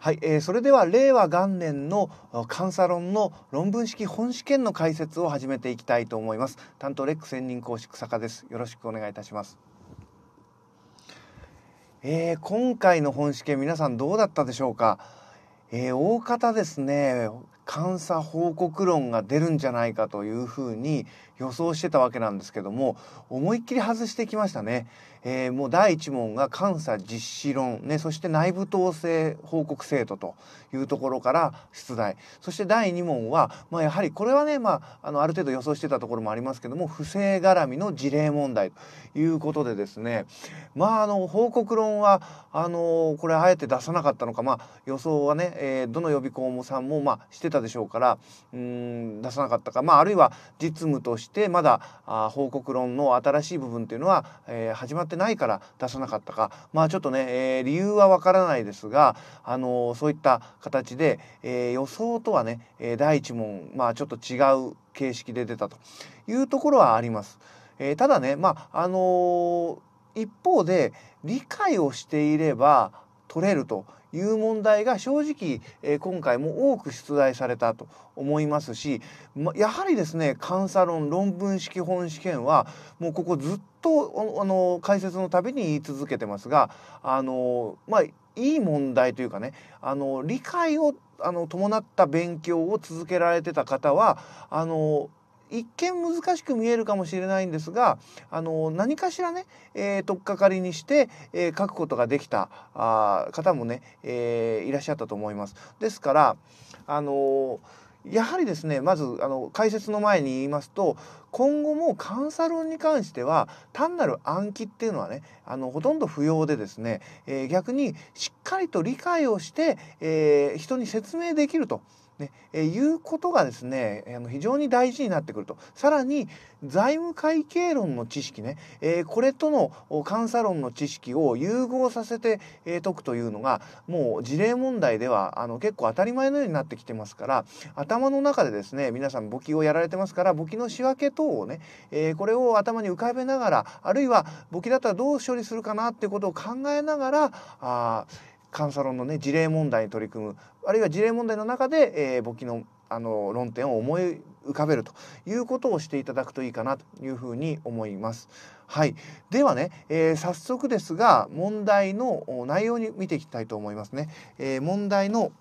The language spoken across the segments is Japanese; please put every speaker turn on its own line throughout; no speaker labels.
はい、えー、それでは令和元年の監査論の論文式本試験の解説を始めていきたいと思います担当レック専任講師式坂ですよろしくお願いいたしますえー、今回の本試験皆さんどうだったでしょうかえー、大方ですね監査報告論が出るんじゃないかというふうに予想してたわけなんですけども思いっきり外してきましたね、えー、もう第一問が監査実施論、ね、そして内部統制報告制度というところから出題そして第二問は、まあ、やはりこれはね、まあ、あのある程度予想してたところもありますけども不正絡みの事例問題ということでですねまああの報告論はあのこれあえて出さなかったのか、まあ、予想はね、えー、どの予備校もさんも、まあ、してたでしょうからうん出さなかったか、まあ、あるいは実務としてしてまだあ報告論の新しい部分っていうのは、えー、始まってないから出さなかったかまあちょっとね、えー、理由はわからないですが、あのー、そういった形で、えー、予想とはね、えー、第一問まあちょっと違う形式で出たというところはあります。えー、ただねまああのー、一方で理解をしていれば取れるという問題が正直、え今回も多く出題されたと思いますし、ま、やはりですね監査論論文式本試験はもうここずっとあの解説のたびに言い続けてますがあのまあいい問題というかねあの理解をあの伴った勉強を続けられてた方はあの一見難しく見えるかもしれないんですがあの何かしらね、えー、取っかかりにして、えー、書くことができたあ方もね、えー、いらっしゃったと思います。ですからあのやはりですねまずあの解説の前に言いますと今後もンサ論に関しては単なる暗記っていうのはねあのほとんど不要でですね、えー、逆にしっかりと理解をして、えー、人に説明できるとねえいうことがですねあの非常に大事になってくるとさらに財務会計論の知識ね、えー、これとの監査論の知識を融合させて、えー、解くというのがもう事例問題ではあの結構当たり前のようになってきてますから頭の中でですね皆さん簿記をやられてますから簿記の仕分け等をね、えー、これを頭に浮かべながらあるいは簿記だったらどう処理するかなっていうことを考えながらあ監査論のね事例問題に取り組むあるいは事例問題の中で、えー、簿記のあの論点を思い浮かべるということをしていただくといいかなというふうに思います。はい、ではね、えー、早速ですが問題の内容に見ていきたいと思いますね。えー、問題の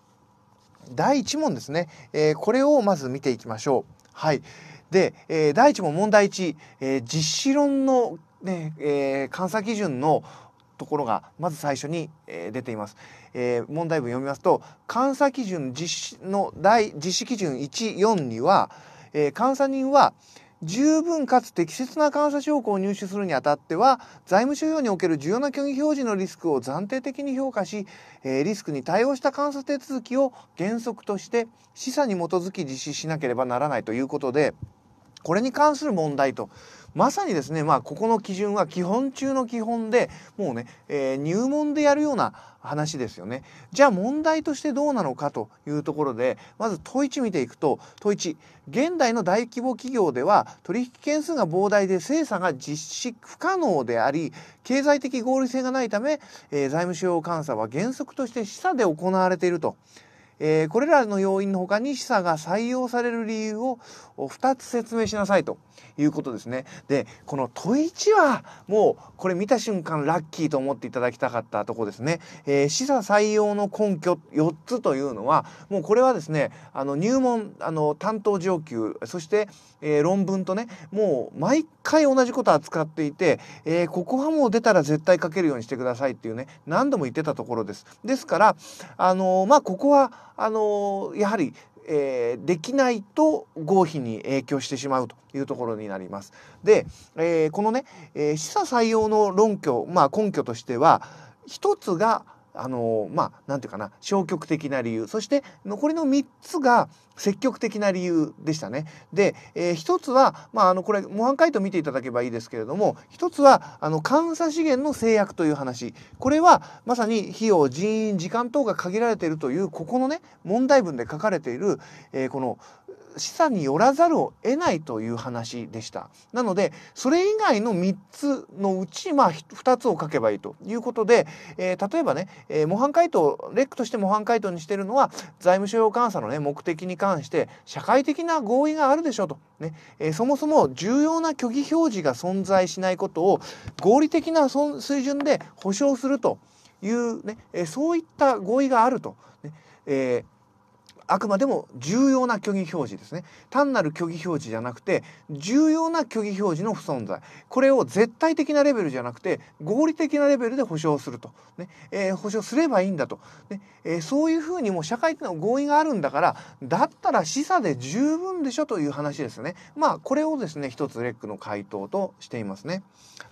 第1問ですね、えー、これをまず見ていきましょう。はい、で、えー、第1問問題1、えー、実施論のね、えー、監査基準のところがまず最初に、え出ています、えー、問題文読みますと監査基準実施の第実施基準14には、えー、監査人は十分かつ適切な監査証拠を入手するにあたっては財務諸表における重要な虚偽表示のリスクを暫定的に評価し、えー、リスクに対応した監査手続きを原則として示唆に基づき実施しなければならないということでこれに関する問題とまさにですね、まあ、ここの基準は基本中の基本で、もうね、えー、入門でやるような話ですよね。じゃあ問題としてどうなのかというところで、まず問1見ていくと、問1、現代の大規模企業では取引件数が膨大で精査が実施不可能であり、経済的合理性がないため、えー、財務省監査は原則として示唆で行われていると。えー、これらの要因の他に示唆が採用される理由を2つ説明しなさいということですね。で、この問1はもうこれ見た瞬間ラッキーと思っていただきたかったとこですね。えー、示唆採用の根拠4つというのはもうこれはですね、あの入門、あの担当上級、そして、えー、論文とね、もう毎回同じこと扱っていて、えー、ここはもう出たら絶対書けるようにしてくださいっていうね何度も言ってたところです。ですからあのまあここはあのやはりえー、できないと合否に影響してしまうというところになります。で、えー、このね、えー、示唆採用の論拠、まあ、根拠としては一つがあのまあ何て言うかな消極的な理由そして残りの3つが積極的な理由でしたね。で、えー、1つは、まあ、あのこれ模範解答見ていただけばいいですけれども1つはあの監査資源の制約という話これはまさに費用人員時間等が限られているというここのね問題文で書かれている、えー、この示唆によらざるを得ないという話でした。なのでそれ以外の3つのうち、まあ、2つを書けばいいということで、えー、例えばね、えー、模範解答レックとして模範解答にしてるのは財務省監査の、ね、目的に関して社会的な合意があるでしょうと、ねえー、そもそも重要な虚偽表示が存在しないことを合理的な水準で保障するというね、えそういった合意があると。ねえーあくまでも重要な虚偽表示ですね単なる虚偽表示じゃなくて重要な虚偽表示の不存在これを絶対的なレベルじゃなくて合理的なレベルで保証すると、ねえー、保証すればいいんだと、ねえー、そういうふうにもう社会ってのは合意があるんだからだったら示唆で十分でしょという話ですねまあこれをですね一つレックの回答としていますね。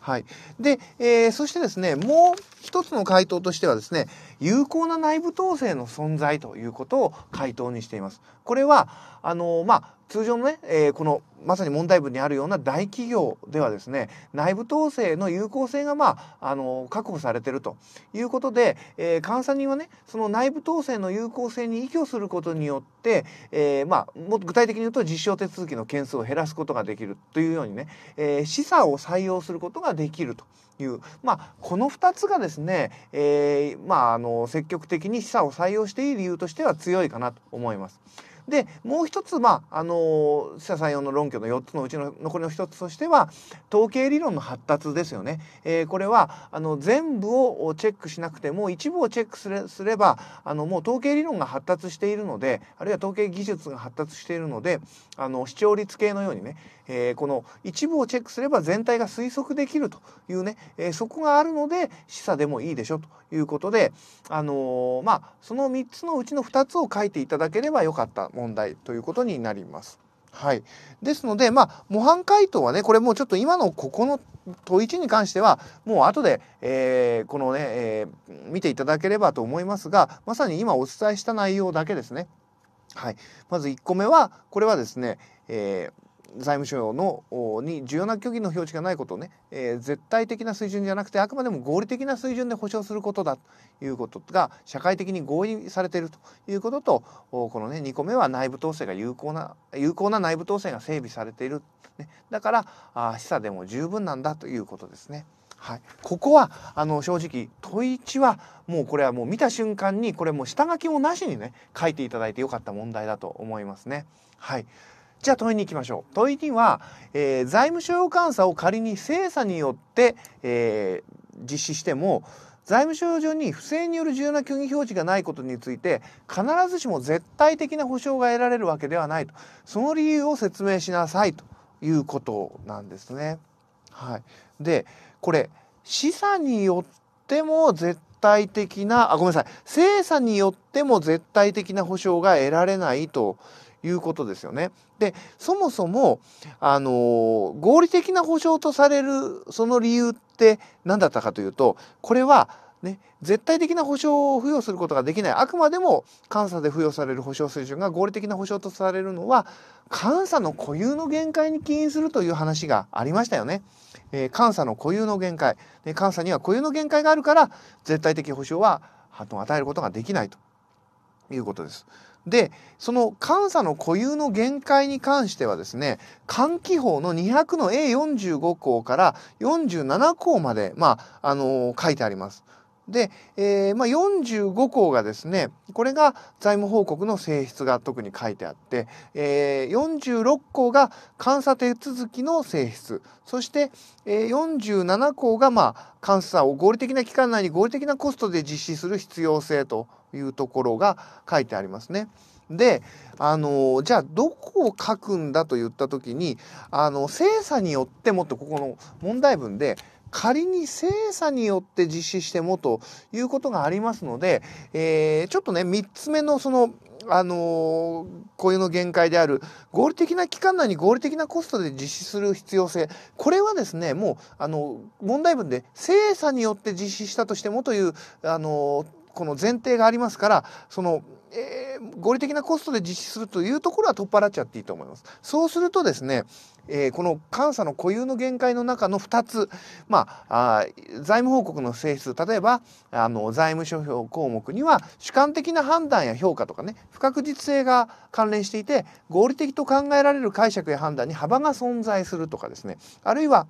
はい。で、えー、そしてですね、もう一つの回答としてはですね、有効な内部統制の存在ということを回答にしています。これは、あの、まあ、通常のね、えー、このまさに問題文にあるような大企業ではですね内部統制の有効性が、まあ、あの確保されてるということで、えー、監査人はねその内部統制の有効性に依拠することによって、えー、まあ、もっと具体的に言うと実証手続きの件数を減らすことができるというようにね、えー、示唆を採用することができると。いう、まあ、この2つがですね、えーまあ、あの積極的に示唆を採用していい理由としては強いかなと思います。でもう一つまああのー、さ採用の論拠の4つのうちの残りの1つとしては統計理論の発達ですよね。えー、これはあの全部をチェックしなくても一部をチェックすれすればあのもう統計理論が発達しているのであるいは統計技術が発達しているのであの視聴率系のようにね、えー、この一部をチェックすれば全体が推測できるというね、えー、そこがあるので示唆でもいいでしょということで、あのー、まあその3つのうちの2つを書いていただければよかった問題ということになります。はい、ですので、まあ、模範解答はねこれもうちょっと今のここの問1に関してはもう後で、えー、このね、えー、見ていただければと思いますがまさに今お伝えした内容だけですね。はい、まず1個目はこれはですね、えー財務省のに重要な虚偽の表示がないことをね、えー、絶対的な水準じゃなくてあくまでも合理的な水準で保障することだということが社会的に合意されているということとこのね2個目は内部統制が有効な有効な内部統制が整備されている、ね、だからあ示唆でも十分なんだということですね。はい、ここはあの正直問1はもうこれはもう見た瞬間にこれもう下書きもなしにね書いていただいてよかった問題だと思いますね。はいじゃあ問いに行きましょう。問いには、えー、財務所要監査を仮に精査によって、えー、実施しても財務省上に不正による重要な虚偽表示がないことについて必ずしも絶対的な保証が得られるわけではないとその理由を説明しなさいということなんですね。はい、でこれ示唆によっても絶対的なあごめんなさい精査によっても絶対的な保証が得られないということですよね。でそもそもあのー、合理的な保障とされるその理由って何だったかというとこれはね、絶対的な保障を付与することができないあくまでも監査で付与される保障水準が合理的な保障とされるのは監査の固有の限界に起因するという話がありましたよね。えー、監査の固有の限界、ね、監査には固有の限界があるから絶対的保障は与えることができないということです。で、その監査の固有の限界に関してはですね、換気法の200の A45 項から47項まで、まあ、あのー、書いてあります。で、えー、まあ、45項がですねこれが財務報告の性質が特に書いてあって、えー、46項が監査手続きの性質そして、えー、47項が、まあ、監査を合理的な期間内に合理的なコストで実施する必要性というところが書いてありますね。であのじゃあどこを書くんだと言った時にあの精査によってもっとここの問題文で仮に精査によって実施してもということがありますので、えー、ちょっとね3つ目のそのあの固の限界である合理的な期間内に合理的なコストで実施する必要性これはですねもうあの問題文で精査によって実施したとしてもというあのこの前提がありますからその、えー、合理的なコストで実施するというところは取っ払っちゃっていいと思います。そうするとですね、えー、この監査の固有の限界の中の2つ、まあ、あ財務報告の性質例えばあの財務諸表項目には主観的な判断や評価とかね不確実性が関連していて合理的と考えられる解釈や判断に幅が存在するとかですねあるいは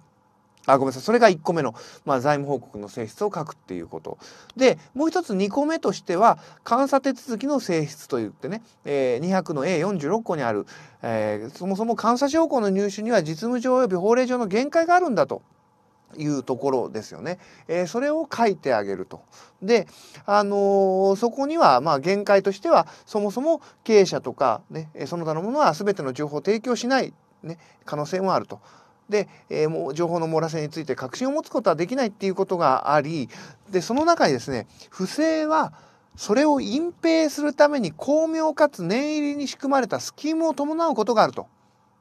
あごめんなさいそれが1個目の、まあ、財務報告の性質を書くっていうことでもう一つ2個目としては監査手続きの性質といってね、えー、200の A46 個にある、えー、そもそも監査証拠の入手には実務上及び法令上の限界があるんだと。いうところですよね、えー、それを書いてあげると。で、あのー、そこにはまあ限界としてはそもそも経営者とか、ね、その他のものは全ての情報を提供しない、ね、可能性もあると。で、えー、情報の漏らしについて確信を持つことはできないっていうことがありでその中にですね不正はそれを隠蔽するために巧妙かつ念入りに仕組まれたスキームを伴うことがあると。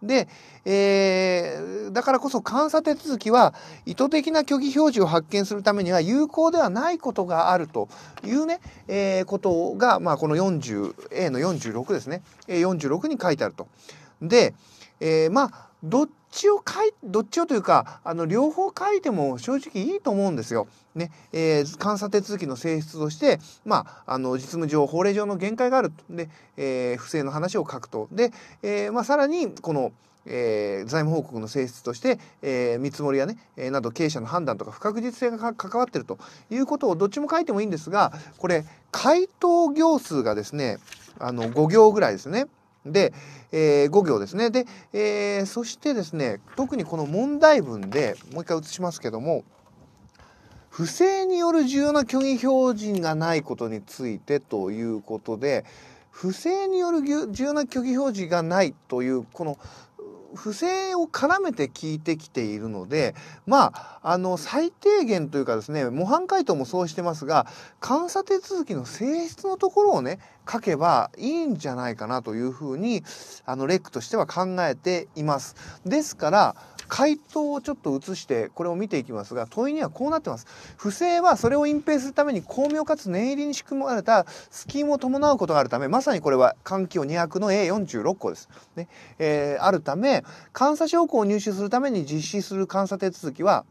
で、えー、だからこそ監査手続きは意図的な虚偽表示を発見するためには有効ではないことがあるというね、えー、ことが、まあ、この 40A の46ですね46に書いてあると。で、えー、まあどっちを書いどっちをというかあの両方書いても正直いいと思うんですよ。ねえー、監査手続きの性質として、まあ、あの実務上法令上の限界があるで、えー、不正の話を書くと。で、えーまあ、さらにこのえー、財務報告の性質として、えー、見積もりやね、えー、など経営者の判断とか不確実性が関わってるということをどっちも書いてもいいんですがこれ回答行数がですねあの5行ぐらいですね。で、えー、5行ですね。で、えー、そしてですね、特にこの問題文で、もう一回映しますけども、不正による重要な虚偽表示がないことについてということで、不正による重要な虚偽表示がないという、この不正を絡めて聞いてきているのでまああの最低限というかですね模範解答もそうしてますが監査手続きの性質のところをね書けばいいんじゃないかなというふうにあのレックとしては考えています。ですから回答をちょっと移してこれを見ていきますが問いにはこうなってます。不正はそれを隠蔽するために巧妙かつ念入りに仕組まれたスキームを伴うことがあるためまさにこれは気を200の A46 個です。ねえー、あるため監査証拠を入手するために実施する監査手続きは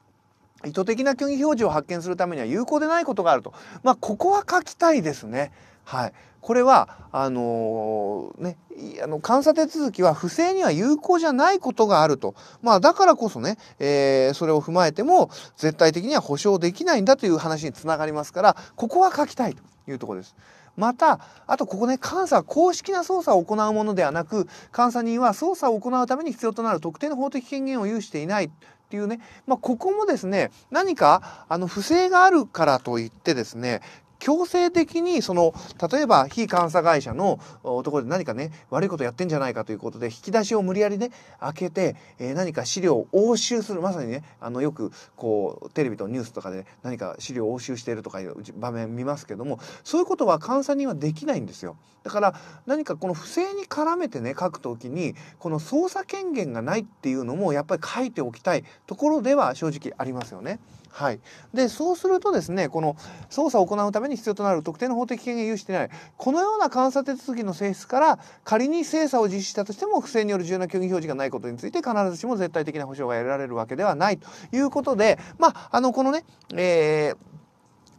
意図的な虚偽表示を発見するためには有効でないことがあると。まあ、ここは書きたいですね。はい、これはあのー、ね、あの監査手続きは不正には有効じゃないことがあると、まあ、だからこそね、えー、それを踏まえても絶対的には保証できないんだという話につながりますからここは書きたいというところです。またあとここね監査は公式な捜査を行うものではなく監査人は捜査を行うために必要となる特定の法的権限を有していないっていうね、まあ、ここもですね何かあの不正があるからといってですね強制的にその例えば非監査会社のところで何かね悪いことやってんじゃないかということで引き出しを無理やりね開けて、えー、何か資料を押収するまさにねあのよくこうテレビとニュースとかで、ね、何か資料を押収しているとかいう場面見ますけどもそういうことは監査人はできないんですよ。だから何かこの不正に絡めてね書くときにこの捜査権限がないっていうのもやっぱり書いておきたいところでは正直ありますよね。はい、でそうするとですねこの捜査を行うために必要となる特定の法的権限を有していないこのような監査手続きの性質から仮に精査を実施したとしても不正による重要な虚偽表示がないことについて必ずしも絶対的な保障が得られるわけではないということでまああのこのね、えー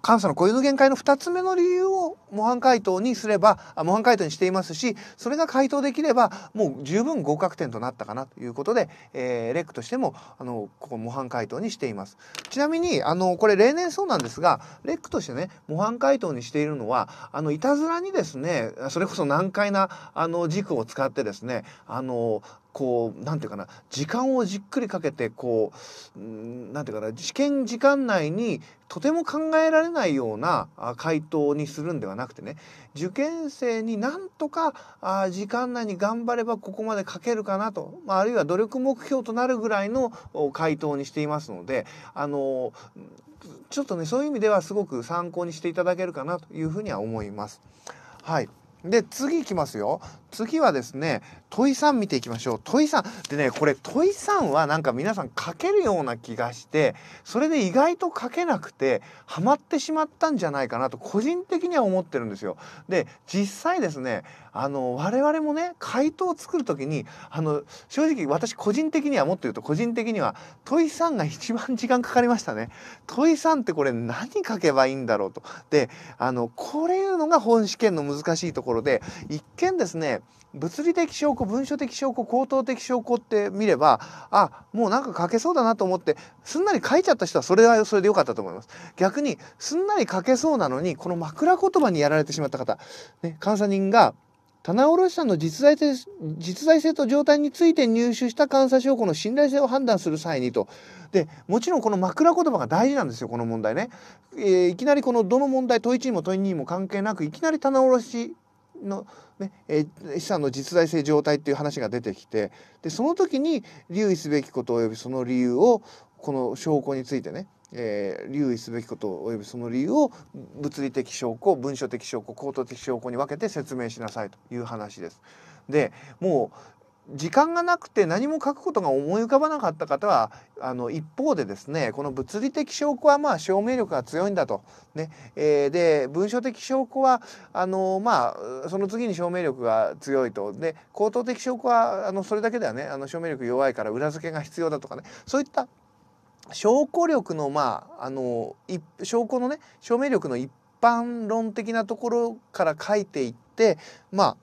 監査の固有の限界の2つ目の理由を模範解答にすれば模範解答にしていますしそれが回答できればもう十分合格点となったかなということで、えー、レックとしてもあのここ模範解答にしていますちなみにあのこれ例年そうなんですがレックとしてね模範解答にしているのはあのいたずらにですねそれこそ難解なあの軸を使ってですねあのこう何て言うかな時間をじっくりかけてこう何て言うかな試験時間内にとても考えられないような回答にするんではなくてね受験生になんとかあ時間内に頑張ればここまで書けるかなと、まあ、あるいは努力目標となるぐらいの回答にしていますのであのちょっとねそういう意味ではすごく参考にしていただけるかなというふうには思います。はいで、次いきますよ。次はですね、問いん見ていきましょう。問いんでね、これ問いんはなんか皆さん書けるような気がして、それで意外と書けなくて、ハマってしまったんじゃないかなと個人的には思ってるんですよ。で、実際ですね、あの、我々もね、回答を作る時に、あの、正直私個人的にはもっと言うと個人的には問いんが一番時間かかりましたね。問いんってこれ何書けばいいんだろうと。で、あの、これいうのが本試験の難しいところところで一見ですね物理的証拠文書的証拠口頭的証拠って見ればあもうなんか書けそうだなと思ってすんなり書いちゃった人はそれはそれでよかったと思います逆にすんなり書けそうなのにこの枕言葉にやられてしまった方、ね、監査人が棚卸さんの実在性実在性と状態について入手した監査証拠の信頼性を判断する際にと。でもちろんこの枕言葉が大事なんですよこの問題ね、えー、いきなりこのどの問題問1にも問2にも関係なくいきなり棚卸の、ねえー、資産の実在性状態っていう話が出てきてでその時に留意すべきこと及びその理由をこの証拠についてね、えー、留意すべきこと及びその理由を物理的証拠文書的証拠口頭的証拠に分けて説明しなさいという話です。でもう時間がなくて何も書くことが思い浮かばなかった方はあの一方でですねこの物理的証拠はまあ証明力が強いんだと、ねえー、で文書的証拠はあの、まあ、その次に証明力が強いとで口頭的証拠はあのそれだけではねあの証明力弱いから裏付けが必要だとかねそういった証拠力のまああの証拠のね証明力の一般論的なところから書いていってま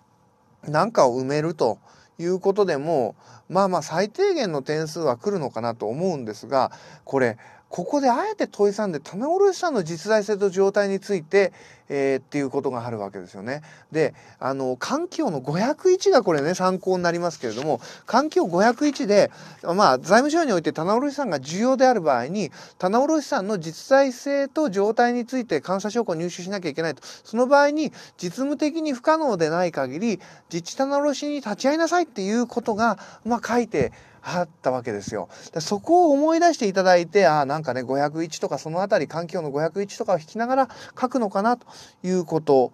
あ何かを埋めると。いうことでもまあまあ最低限の点数は来るのかなと思うんですがこれここであえて問いさんで棚卸さんの実在性と状態について、えー、っていうことがあるわけですよね。で、あの、環境の501がこれね、参考になりますけれども、環境501で、まあ、財務省において棚卸さんが重要である場合に、棚卸さんの実在性と状態について監査証拠を入手しなきゃいけないと。その場合に、実務的に不可能でない限り、実地棚卸に立ち会いなさいっていうことが、まあ、書いて、あったわけですよ。でそこを思い出していただいて、ああ、なんかね、501とかそのあたり、環境の501とかを弾きながら書くのかなということ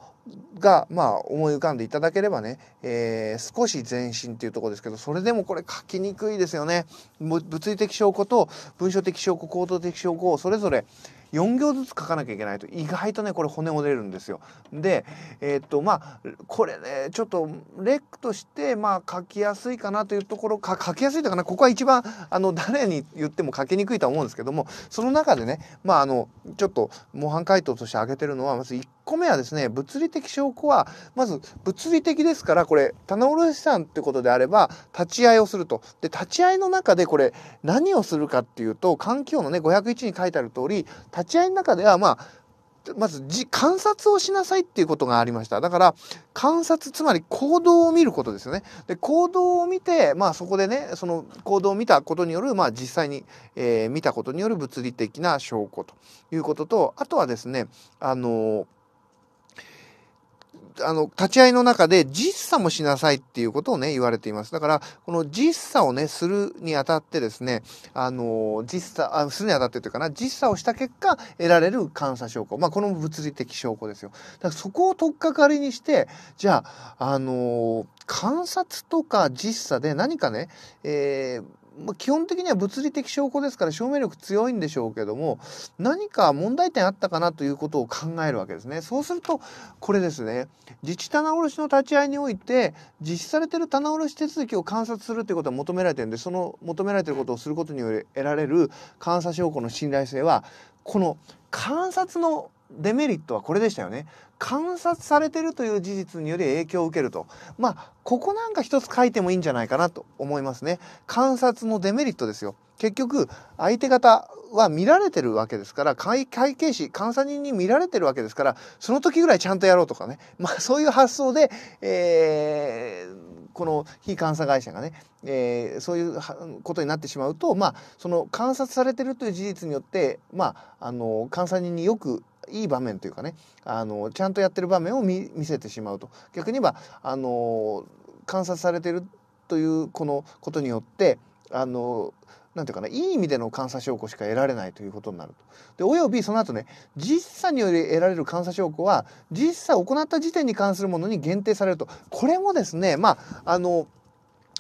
が、まあ、思い浮かんでいただければね、えー、少し前進っていうとこですけど、それでもこれ書きにくいですよね。物理的証拠と文章的証拠、行動的証拠をそれぞれ、4行ずつ書かなきゃいけないと意外とねこれ骨折れるんですよ。でえー、っとまあこれねちょっとレックとしてまあ書きやすいかなというところか書きやすいというかなここは一番あの誰に言っても書きにくいとは思うんですけどもその中でねまああのちょっと模範解答として挙げてるのはまず1個目はですね物理的証拠はまず物理的ですからこれ棚卸さんってことであれば立ち会いをすると。で立ち会いの中でこれ何をするかっていうと環境のね501に書いてある通り立ち会いの中ではまあまず観察をしなさいっていうことがありました。だから観察つまり行動を見ることですよね。で行動を見てまあそこでねその行動を見たことによるまあ実際に、えー、見たことによる物理的な証拠ということとあとはですねあのーあの、立ち会いの中で実査もしなさいっていうことをね、言われています。だから、この実査をね、するにあたってですね、あの、実査、あするにあたってというかな、実査をした結果、得られる監査証拠。まあ、この物理的証拠ですよ。だからそこを取っかかりにして、じゃあ、あの、観察とか実査で何かね、えーまあ、基本的には物理的証拠ですから証明力強いんでしょうけども何か問題点あったかなということを考えるわけですね。そうするとこれですね自治棚卸の立ち会いにおいて実施されてる棚卸手続きを観察するということは求められてるんでその求められてることをすることにより得られる監査証拠の信頼性はこの観察のデメリットはこれでしたよね観察されてるという事実により影響を受けるとまあここなんか一つ書いてもいいんじゃないかなと思いますね観察のデメリットですよ結局相手方は見られてるわけですから会会計士監査人に見られてるわけですからその時ぐらいちゃんとやろうとかね、まあ、そういう発想で、えー、この非監査会社がね、えー、そういうことになってしまうと、まあ、その観察されてるという事実によって、まあ、あの監査人によくいい場面というかねあのちゃんとやってる場面を見せてしまうと逆に言えばあの観察されてるというこのことによってあのなんていうかないい意味での監査証拠しか得られないということになると。でおよびその後ね実査により得られる監査証拠は実際行った時点に関するものに限定されるとこれもですねまああの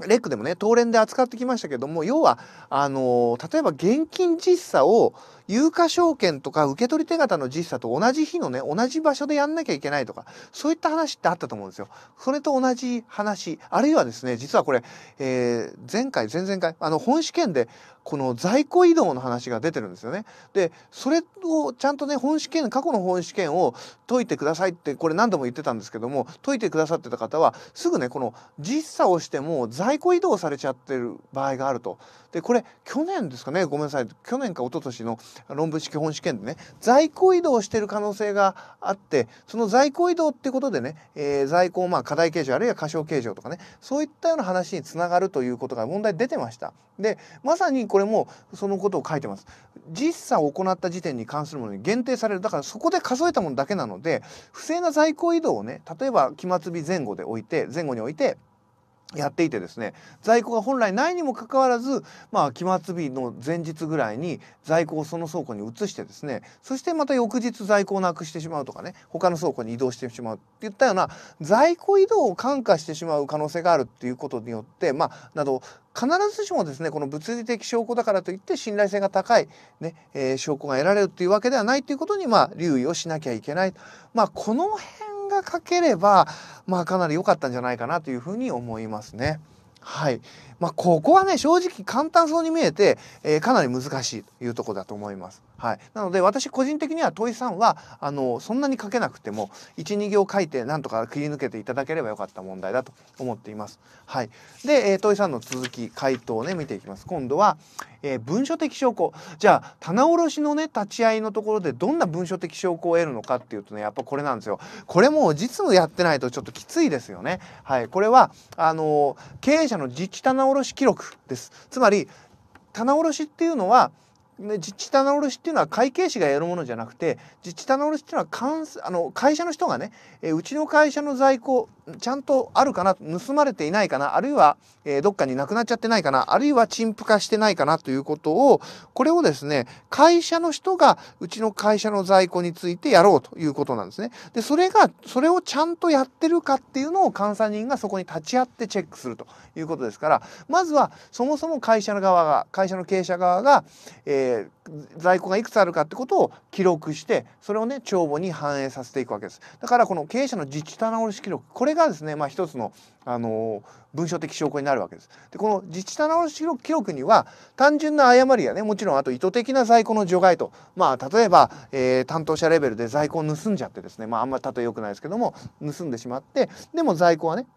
レックでもね東連で扱ってきましたけども要はあの例えば現金実査を有価証券とか受け取り手形の実査と同じ日のね同じ場所でやんなきゃいけないとかそういった話ってあったと思うんですよ。それと同じ話あるいはですね実はこれ、えー、前回前々回あの本試験でこの在庫移動の話が出てるんですよね。でそれをちゃんとね本試験過去の本試験を解いてくださいってこれ何度も言ってたんですけども解いてくださってた方はすぐねこの実査をしても在庫移動されちゃってる場合があると。でこれ去年ですかねごめんなさい去年か一昨年の論文式本試験でね在庫移動してる可能性があってその在庫移動ってことでね、えー、在庫をまあ課題形状あるいは過小形状とかねそういったような話につながるということが問題出てました。でまさにここれもそのことを書いてます。実際を行った時点に関するものに限定されるだからそこで数えたものだけなので不正な在庫移動をね例えば期末日前後で置いて前後に置いてやっていてですね在庫が本来ないにもかかわらず、まあ、期末日の前日ぐらいに在庫をその倉庫に移してですねそしてまた翌日在庫をなくしてしまうとかね他の倉庫に移動してしまうっていったような在庫移動を感化してしまう可能性があるっていうことによってまあなど必ずしもですねこの物理的証拠だからといって信頼性が高いね、ねえー、証拠が得られるっていうわけではないということにまあ留意をしなきゃいけない。まあ、この辺がかければ、まあ、かなり良かったんじゃないかなというふうに思いますね。はい、まあ、ここはね、正直簡単そうに見えて、えー、かなり難しいというとこだと思います。はい。なので、私個人的には問いさんは、あの、そんなに書けなくても、1、2行書いて、なんとか切り抜けていただければよかった問題だと思っています。はい。で、えー、問いさんの続き、回答をね、見ていきます。今度は、えー、文書的証拠。じゃあ、棚卸しのね、立ち合いのところで、どんな文書的証拠を得るのかっていうとね、やっぱこれなんですよ。これも実務やってないとちょっときついですよね。はい。これは、あの、経営者の自治棚棚卸記録ですつまり棚卸っていうのは実地棚卸っていうのは会計士がやるものじゃなくて実地棚卸っていうのはあの会社の人がね、えうちの会社の在庫ちゃんとあるかな、盗まれていないかな、あるいは、えー、どっかになくなっちゃってないかな、あるいは陳腐化してないかなということを、これをですね、会社の人がうちの会社の在庫についてやろうということなんですね。で、それが、それをちゃんとやってるかっていうのを監査人がそこに立ち会ってチェックするということですから、まずはそもそも会社の側が、会社の経営者側が、えー在庫がいくつあるかってことを記録してそれをね帳簿に反映させていくわけですだからこの経営者の自治棚卸記録これがですねまあ一つのあの文書的証拠になるわけですでこの自治棚卸記録には単純な誤りやねもちろんあと意図的な在庫の除外とまあ例えば、えー、担当者レベルで在庫を盗んじゃってですねまああんまり例え良くないですけども盗んでしまってでも在庫はね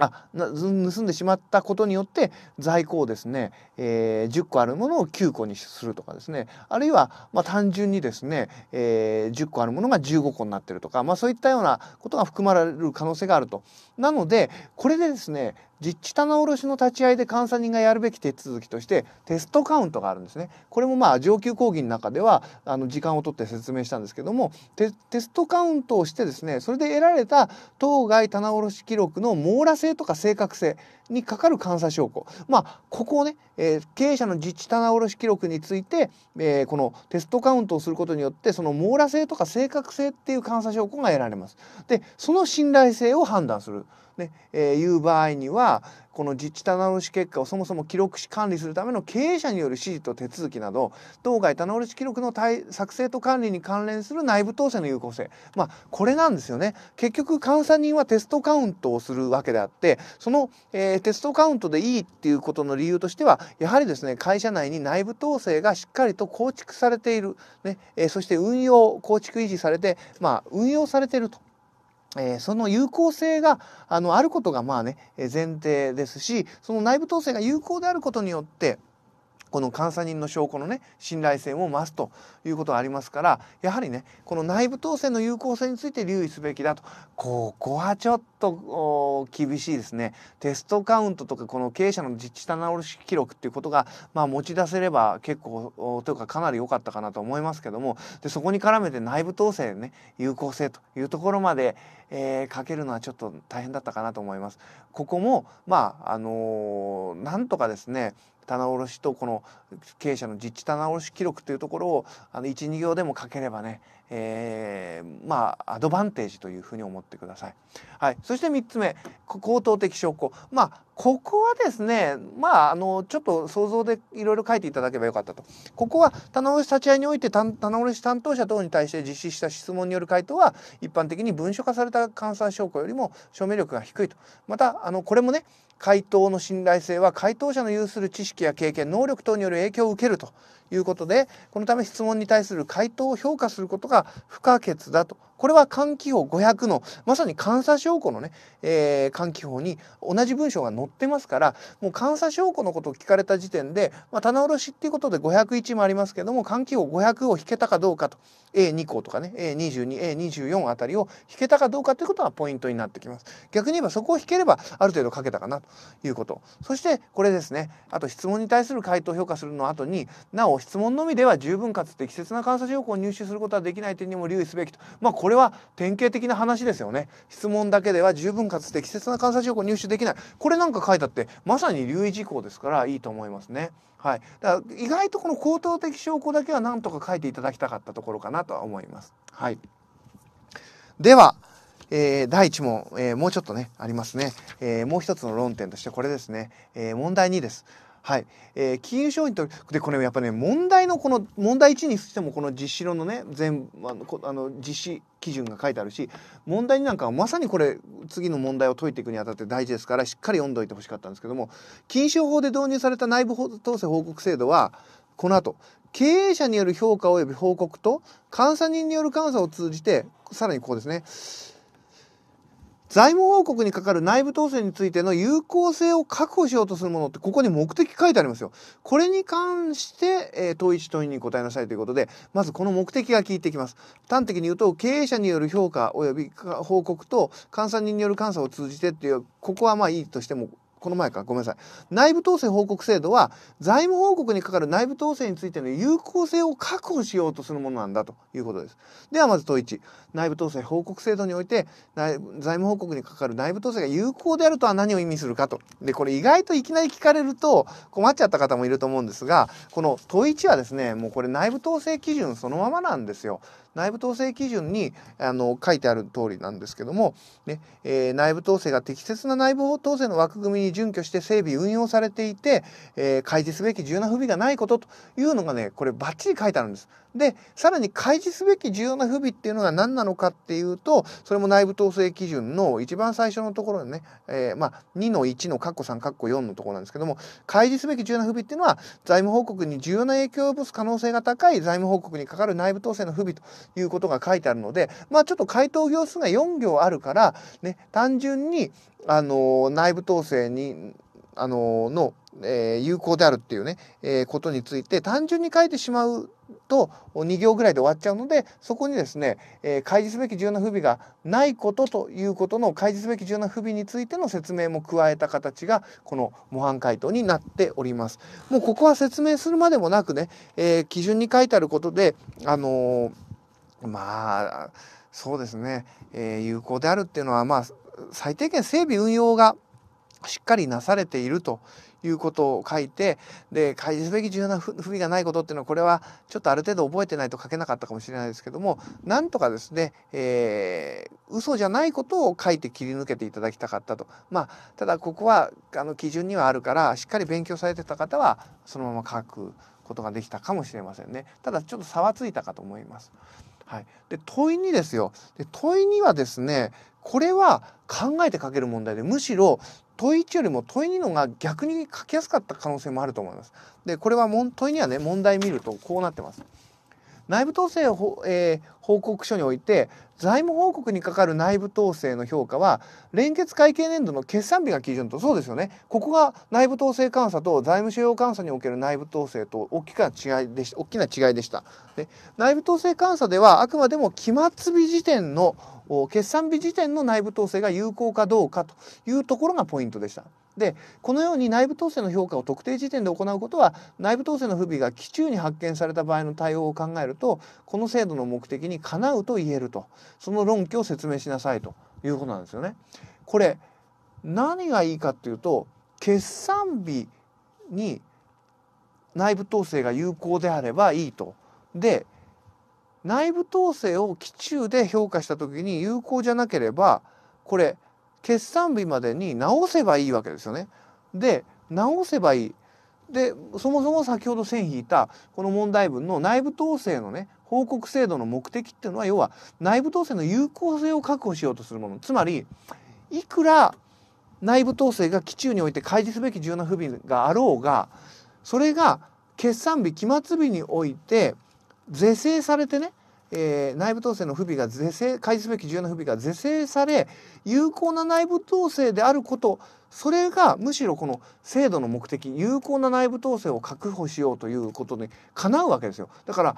あ盗んでしまったことによって在庫をですね、えー、10個あるものを9個にするとかですねあるいはまあ単純にですね、えー、10個あるものが15個になってるとか、まあ、そういったようなことが含まれる可能性があると。なのでこれでですね実地棚卸の立ち会いで監査人がやるべき手続きとしてテストカウントがあるんですね。これもまあ上級講義の中ではあの時間を取って説明したんですけどもテストカウントをしてですねそれで得られた当該棚卸記録の網羅性性とか正確性にかかる監査証拠まあここをね、えー、経営者の自治棚卸記録について、えー、このテストカウントをすることによってその網羅性とか正確性っていう監査証拠が得られます。でその信頼性を判断する。ねえー、いう場合にはこの自治棚卸結果をそもそも記録し管理するための経営者による指示と手続きなど当該棚卸記録の作成と管理に関連する内部統制の有効性まあこれなんですよね結局監査人はテストカウントをするわけであってその、えー、テストカウントでいいっていうことの理由としてはやはりですね会社内に内部統制がしっかりと構築されている、ねえー、そして運用構築維持されてまあ運用されているとえー、その有効性があのあることがまあね前提ですしその内部統制が有効であることによってこの監査人の証拠のね信頼性も増すということがありますからやはりねこの内部統制の有効性について留意すべきだとここはちょっと厳しいですねテストカウントとかこの経営者の実地棚卸記録っていうことが、まあ、持ち出せれば結構というかかなり良かったかなと思いますけどもでそこに絡めて内部統制ね有効性というところまで、えー、かけるのはちょっと大変だったかなと思います。ここもまああのー、なんとかですね棚卸しとこの経営者の実地棚卸し記録というところを12行でも書ければねえー、まあアドバンテージというふうに思ってください。はい、そして3つ目口頭的証拠まあここはですねまああのちょっと想像でいろいろ書いていただけばよかったとここは棚卸立ち会いにおいて棚卸担当者等に対して実施した質問による回答は一般的に文書化された換算証拠よりも証明力が低いとまたあのこれもね回答の信頼性は回答者の有する知識や経験能力等による影響を受けるということでこのため質問に対する回答を評価することがが不可欠だとこれは換気法500のまさに監査証拠のね、えー、換気法に同じ文章が載ってますからもう監査証拠のことを聞かれた時点で、まあ、棚卸しっていうことで501もありますけども換気法500を引けたかどうかと A2 項とかね A22A24 あたりを引けたかどうかということがポイントになってきます。逆に言えばそこを引ければある程度書けたかなということそしてこれですねあと質問に対する回答評価するの後になお質問のみでは十分かつ適切な監査証拠を入手することはできない点にも留意すべきと、まあここれは典型的な話ですよね質問だけでは十分かつ適切な観察情報を入手できないこれなんか書いてあってまさに留意事項ですからいいと思いますねはい、だから意外とこの口頭的証拠だけは何とか書いていただきたかったところかなとは思います。はい、ではえー、第1問、えー、もうちょっとね、ありますね。えー、もう一つの論点としてこれですね。え問題2です。はいえー、金融商品とでこれやっぱね問題のこの問題1にしてもこの実施論のね全あのあの実施基準が書いてあるし問題になんかはまさにこれ次の問題を解いていくにあたって大事ですからしっかり読んどいてほしかったんですけども金賞法で導入された内部統制報告制度はこの後経営者による評価及び報告と監査人による監査を通じてさらにここですね財務報告にかかる内部統制についての有効性を確保しようとするものってここに目的書いてありますよ。これに関して、えー、問党問に答えなさいということでまずこの目的が聞いてきます。端的に言うと経営者による評価及び報告と監査人による監査を通じてっていうここはまあいいとしてもこの前かごめんなさい内部統制報告制度は財務報告にかかる内部統制についての有効性を確保しようとするものなんだということですではまず問1内部統制報告制度において財務報告にかかる内部統制が有効であるとは何を意味するかとでこれ意外といきなり聞かれると困っちゃった方もいると思うんですがこの問1はですねもうこれ内部統制基準そのままなんですよ内部統制基準にあの書いてある通りなんですけども、ねえー、内部統制が適切な内部統制の枠組みに準拠して整備運用されていて、えー、開示すべき重要な不備がないことというのがねこれバッチリ書いてあるんです。で、さらに開示すべき重要な不備っていうのが何なのかっていうと、それも内部統制基準の一番最初のところでね、えー、まあ、2の1のカッコ3カッコ4のところなんですけども、開示すべき重要な不備っていうのは、財務報告に重要な影響を及ぼす可能性が高い財務報告にかかる内部統制の不備ということが書いてあるので、まあ、ちょっと回答行数が4行あるから、ね、単純に、あのー、内部統制に、あのー、のえー、有効であるっていうね、えー、ことについて単純に書いてしまうと2行ぐらいで終わっちゃうのでそこにですね、えー、開示すべき重要な不備がないことということの開示すべき重要な不備についての説明も加えた形がこの模範解答になっております。もうここは説明するまでもなくね、えー、基準に書いてあることであのー、まあそうですね、え有効であるっていうのはまあ最低限整備運用がしっかりなされているということを書いてで開示すべき重要な不備がないことっていうのはこれはちょっとある程度覚えてないと書けなかったかもしれないですけどもなんとかですね、えー、嘘じゃないことを書いて切り抜けていただきたかったとまあただここはあの基準にはあるからしっかり勉強されてた方はそのまま書くことができたかもしれませんねただちょっと差はついたかと思います。はい、で問いにですよで問いにはですねこれは考えて書ける問題でむしろ問い1よりも問い2のが逆に書きやすかった可能性もあると思います。でこれは問いにはね問題見るとこうなってます。内部統制を、えー、報告書において財務報告にかかる内部統制の評価は連結会計年度の決算日が基準とそうですよねここが内部統制監査と財務主要監査における内部統制と大きな違いでした大きな違いでしたで内部統制監査ではあくまでも期末日時点の決算日時点の内部統制が有効かどうかというところがポイントでした。でこのように内部統制の評価を特定時点で行うことは内部統制の不備が期中に発見された場合の対応を考えるとこの制度の目的にかなうと言えるとその論拠を説明しなさいということなんですよね。これ何がいいかっていうと決算日に内部統制が有効であればいいと。で内部統制を期中で評価した時に有効じゃなければこれ決算日までに直せばいいわけですよね。で直せばいい。でそもそも先ほど線引いたこの問題文の内部統制のね報告制度の目的っていうのは要は内部統制の有効性を確保しようとするものつまりいくら内部統制が基中において開示すべき重要な不備があろうがそれが決算日期末日において是正されてねえー、内部統制の不備が是正開示すべき重要な不備が是正され有効な内部統制であることそれがむしろこの制度の目的有効な内部統制を確保しようということにかなうわけですよ。だから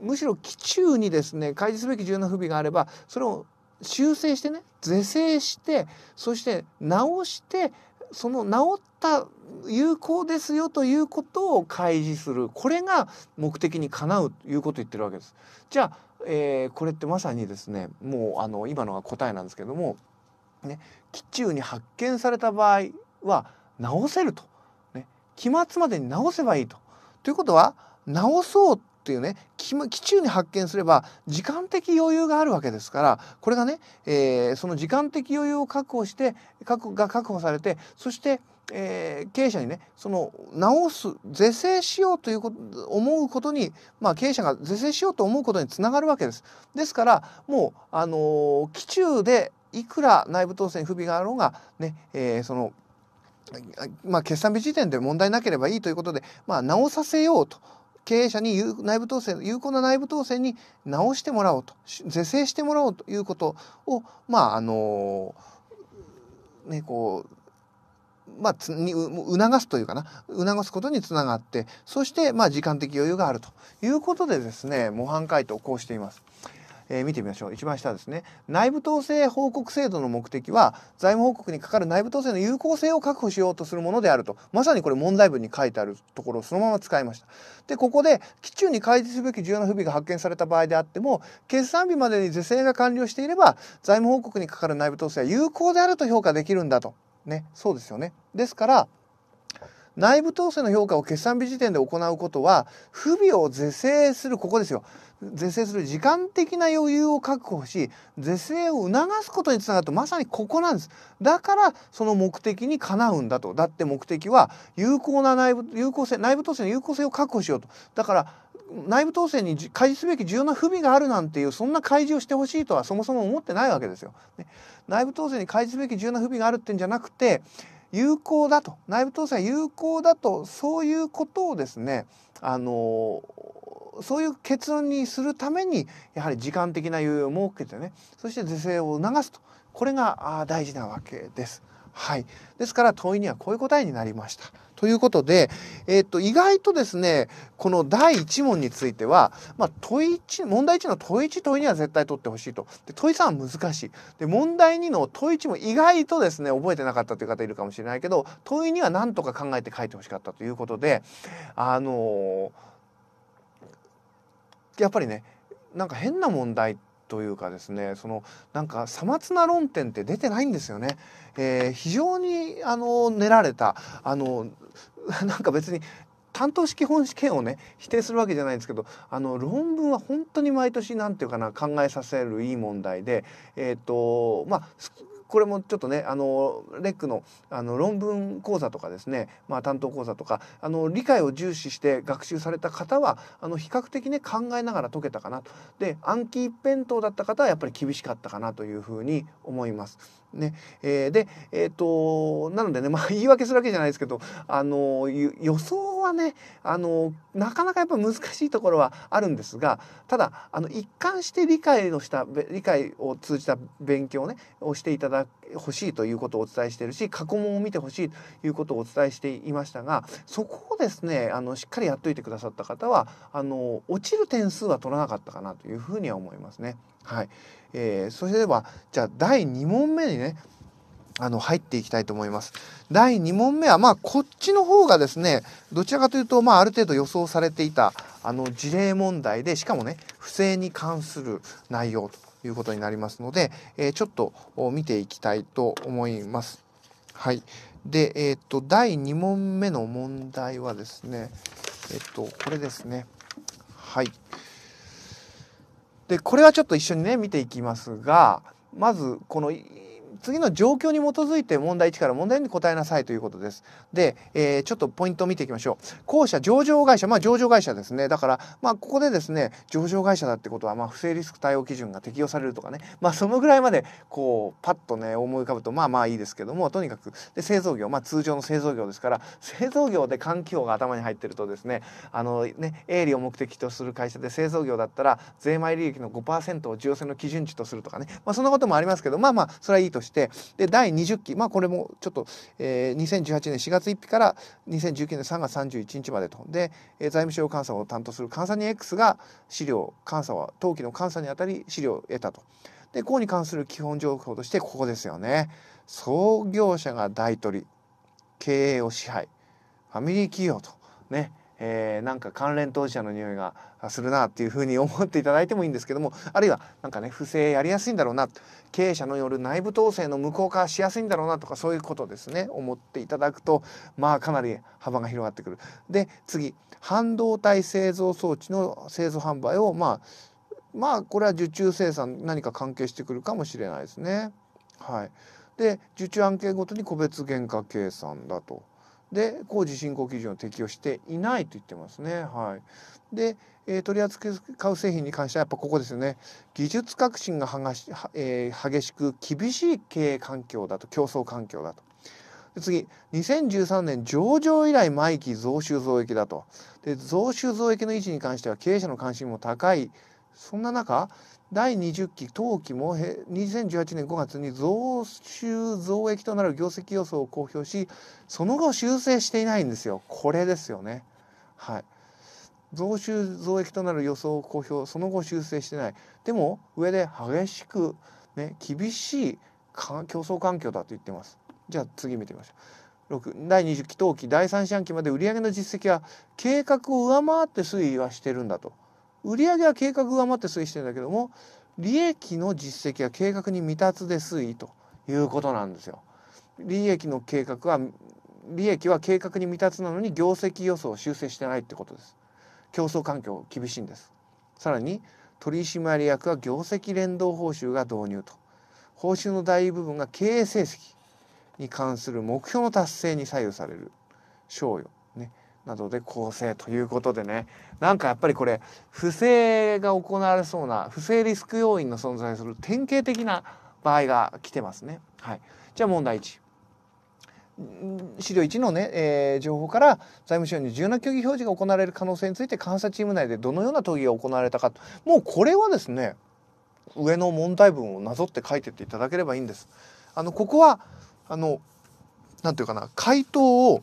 むしろ期中にですね開示すべき重要な不備があればそれを修正してね是正してそして直してその治った有効ですよということを開示するこれが目的にかなうということを言ってるわけです。じゃあ、えー、これってまさにですねもうあの今のが答えなんですけども、ね、基中に発見された場合は治せると、ね、期末までに治せばいいと。ということは治そうっていうね基中に発見すれば時間的余裕があるわけですからこれがね、えー、その時間的余裕を確保して確が確保されてそしてえー、経営者にねその直す是正しようということ思うことに、まあ、経営者が是正しようと思うことにつながるわけです。ですからもう、あのー、中でいくら内部統制に不備があろうがね、えー、そのまあ、決算日時点で問題なければいいということで、まあ、直させようと経営者に内部統制、有効な内部統制に直してもらおうと、是正してもらおうということを、まあ、あの、ね、こう、まあ、つに促すというかな促すことにつながってそしてまあ時間的余裕があるということでですね模範解答をこうしています。えー、見てみましょう一番下ですね内部統制報告制度の目的は財務報告にかかる内部統制の有効性を確保しようとするものであるとまさにこれ問題文に書いてあるところをそのまま使いましたでここで基中に開示すべき重要な不備が発見された場合であっても決算日までに是正が完了していれば財務報告にかかる内部統制は有効であると評価できるんだとねそうですよねですから内部統制の評価を決算日時点で行うことは不備を是正するここですよ是正する時間的な余裕を確保し是正を促すことにつながるとまさにここなんですだからその目的にかなうんだとだって目的は有効な内部有効性内部統制の有効性を確保しようとだから内部統制に開示すべき重要な不備があるなんていうそんな開示をしてほしいとはそもそも思ってないわけですよ。ね、内部統制に開示すべき重要な不備があるってんじゃなくて有効だと内部統制は有効だとそういうことをですねあのそういう結論にするためにやはり時間的な余裕を設けてねそして是正を促すとこれが大事なわけです。はい、ですから問いにはこういう答えになりました。ということで、えっ、と、意外とですね、この第1問については、まあ、問1、問題1の問1、問2は絶対取ってほしいと。で、問3は難しい。で、問題2の問1も意外とですね、覚えてなかったという方いるかもしれないけど、問2は何とか考えて書いてほしかったということで、あのー、やっぱりね、なんか変な問題って、というかですねそのなんかさまつな論点って出てないんですよね。えー、非常にあの練られたあの なんか別に担当式本試験をね否定するわけじゃないんですけどあの論文は本当に毎年何て言うかな考えさせるいい問題でえっ、ー、とまあこれもちょっとねあのレックのあの論文講座とかですね、まあ、担当講座とかあの理解を重視して学習された方はあの比較的ね考えながら解けたかなとで暗記一辺倒だった方はやっぱり厳しかったかなというふうに思います。ねえー、で、えーと、なのでね、まあ、言い訳するわけじゃないですけど、あの予想はね、あのなかなかやっぱ難しいところはあるんですがただあの一貫して理解をした理解を通じた勉強、ね、をしていただほしいということをお伝えしているし過去問を見てほしいということをお伝えしていましたがそこをですねあのしっかりやっといてくださった方はあの落ちる点数は取らなかったかなというふうには思いますね。はい、えー、それではじゃあ第2問目にねあの入っていきたいと思います。第2問目はまあこっちの方がですねどちらかというとまあある程度予想されていたあの事例問題でしかもね不正に関する内容ということになりますので、えー、ちょっと見ていきたいと思います。はい、で、えー、っと第2問目の問題はですねえっとこれですね。はい。でこれはちょっと一緒にね見ていきますがまずこの次の状況に基づいて問題1から問題に答えなさいということです。で、えー、ちょっとポイントを見ていきましょう。後者、上場会社、まあ上場会社ですね。だから、まあここでですね、上場会社だってことは、まあ不正リスク対応基準が適用されるとかね、まあそのぐらいまで、こう、パッとね、思い浮かぶと、まあまあいいですけども、とにかく、で、製造業、まあ通常の製造業ですから、製造業で環境が頭に入ってるとですね、あのね、営利を目的とする会社で製造業だったら、税前利益の5%を重要性の基準値とするとかね、まあそんなこともありますけど、まあまあ、それはいいとして、してで第20期まあこれもちょっと、えー、2018年4月1日から2019年3月31日までとで、えー、財務省監査を担当する監査人 X が資料監査は当期の監査にあたり資料を得たと。でこうに関する基本情報としてここですよね。創業者が大取り経営を支配ファミリー企業とね、えー、なんか関連当事者の匂いがするなっていうふうに思っていただいてもいいんですけどもあるいは何かね不正やりやすいんだろうな経営者のよる内部統制の無効化しやすいんだろうなとかそういうことですね思っていただくとまあかなり幅が広がってくる。で次半導体製造装置の製造販売をまあまあこれは受注生産何か関係してくるかもしれないですね。はい、で受注案件ごとに個別原価計算だと。で工事進行基準を適用していないと言ってますね。はい、で、えー、取り扱う製品に関してはやっぱここですよね技術革新がはがし、は、えー、激しく厳しい経営環境だと競争環境だと。で次2013年上場以来毎期増収増益だとで増収増益の維持に関しては経営者の関心も高いそんな中第20期当期も2018年5月に増収増益となる業績予想を公表しその後修正していないんですよこれですよねはい増収増益となる予想を公表その後修正してないでも上で激しくね厳しい競争環境だと言ってますじゃあ次見てみましょう6第20期当期第3四半期まで売上の実績は計画を上回って推移はしてるんだと。売上は計画上回って推移してるんだけども利益の実績は計画に未達で推移ということなんですよ。利益の計画は利益は計画に未達なのに業績予想を修正してないってことです。競争環境厳しいんです。さらに取締役は業績連動報酬が導入と報酬の大部分が経営成績に関する目標の達成に左右される賞与などで構成ということでねなんかやっぱりこれ不正が行われそうな不正リスク要因の存在する典型的な場合が来てますね。はい、じゃあ問題1。資料1のね、えー、情報から財務省に重要な虚偽表示が行われる可能性について監査チーム内でどのような討議が行われたかもうこれはですね上の問題文をなぞって書いてっていただければいいんです。あのここはあのなんていうかな回答を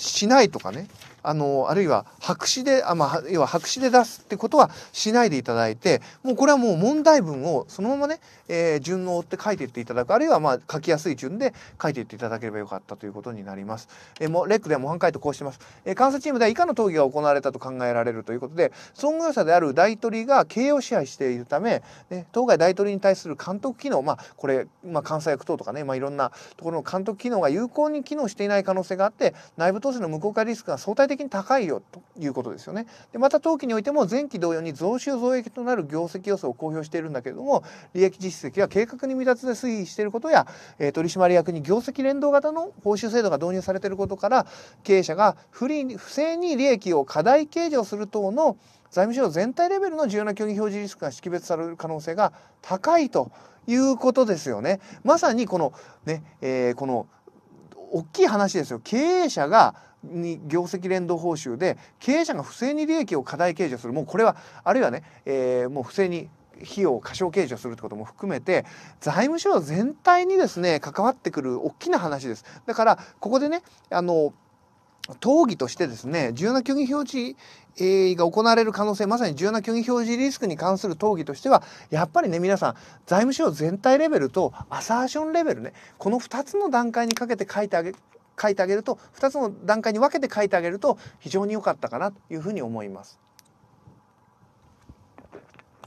しないとかねあのあるいは白紙であ、まあ、要は白紙で出すってことはしないでいただいてもうこれはもう問題文をそのままね、えー、順をって書いていっていただくあるいはまあ書きやすい順で書いていっていただければよかったということになります。えー、もレックでは模範解答こうしてます、えー、監査チームでは以下の討議が行われたと考えられるということで損害者である大取が経営を支配しているため、ね、当該大取に対する監督機能、まあ、これ、まあ、監査役等とかね、まあ、いろんなところの監督機能が有効に機能していない可能性があって内部統制の無効化リスクが相対的に高いよということですよね。でまた当期においても前期同様に増収増益となる業績予想を公表しているんだけれども利益実績は計画に未達で推移していることや、えー、取締役に業績連動型の報酬制度が導入されていることから経営者が不利不正に利益を過大計上する等の財務省全体レベルの重要な虚偽表示リスクが識別される可能性が高いということですよね。まさにこのね、えー、この大きい話ですよ。経営者がに業績連動報酬で経営者が不正に利益を過大計上するもうこれはあるいはね、えー、もう不正に費用を過小計上するってことも含めて財務省全体にですね関わってくる大きな話です。だからここでねあの討議としてですね重要な虚偽表示が行われる可能性まさに重要な虚偽表示リスクに関する討議としてはやっぱりね皆さん財務省全体レベルとアサーションレベルねこの2つの段階にかけて書いてあげ書いてあげると2つの段階に分けて書いてあげると非常に良かったかなというふうに思います。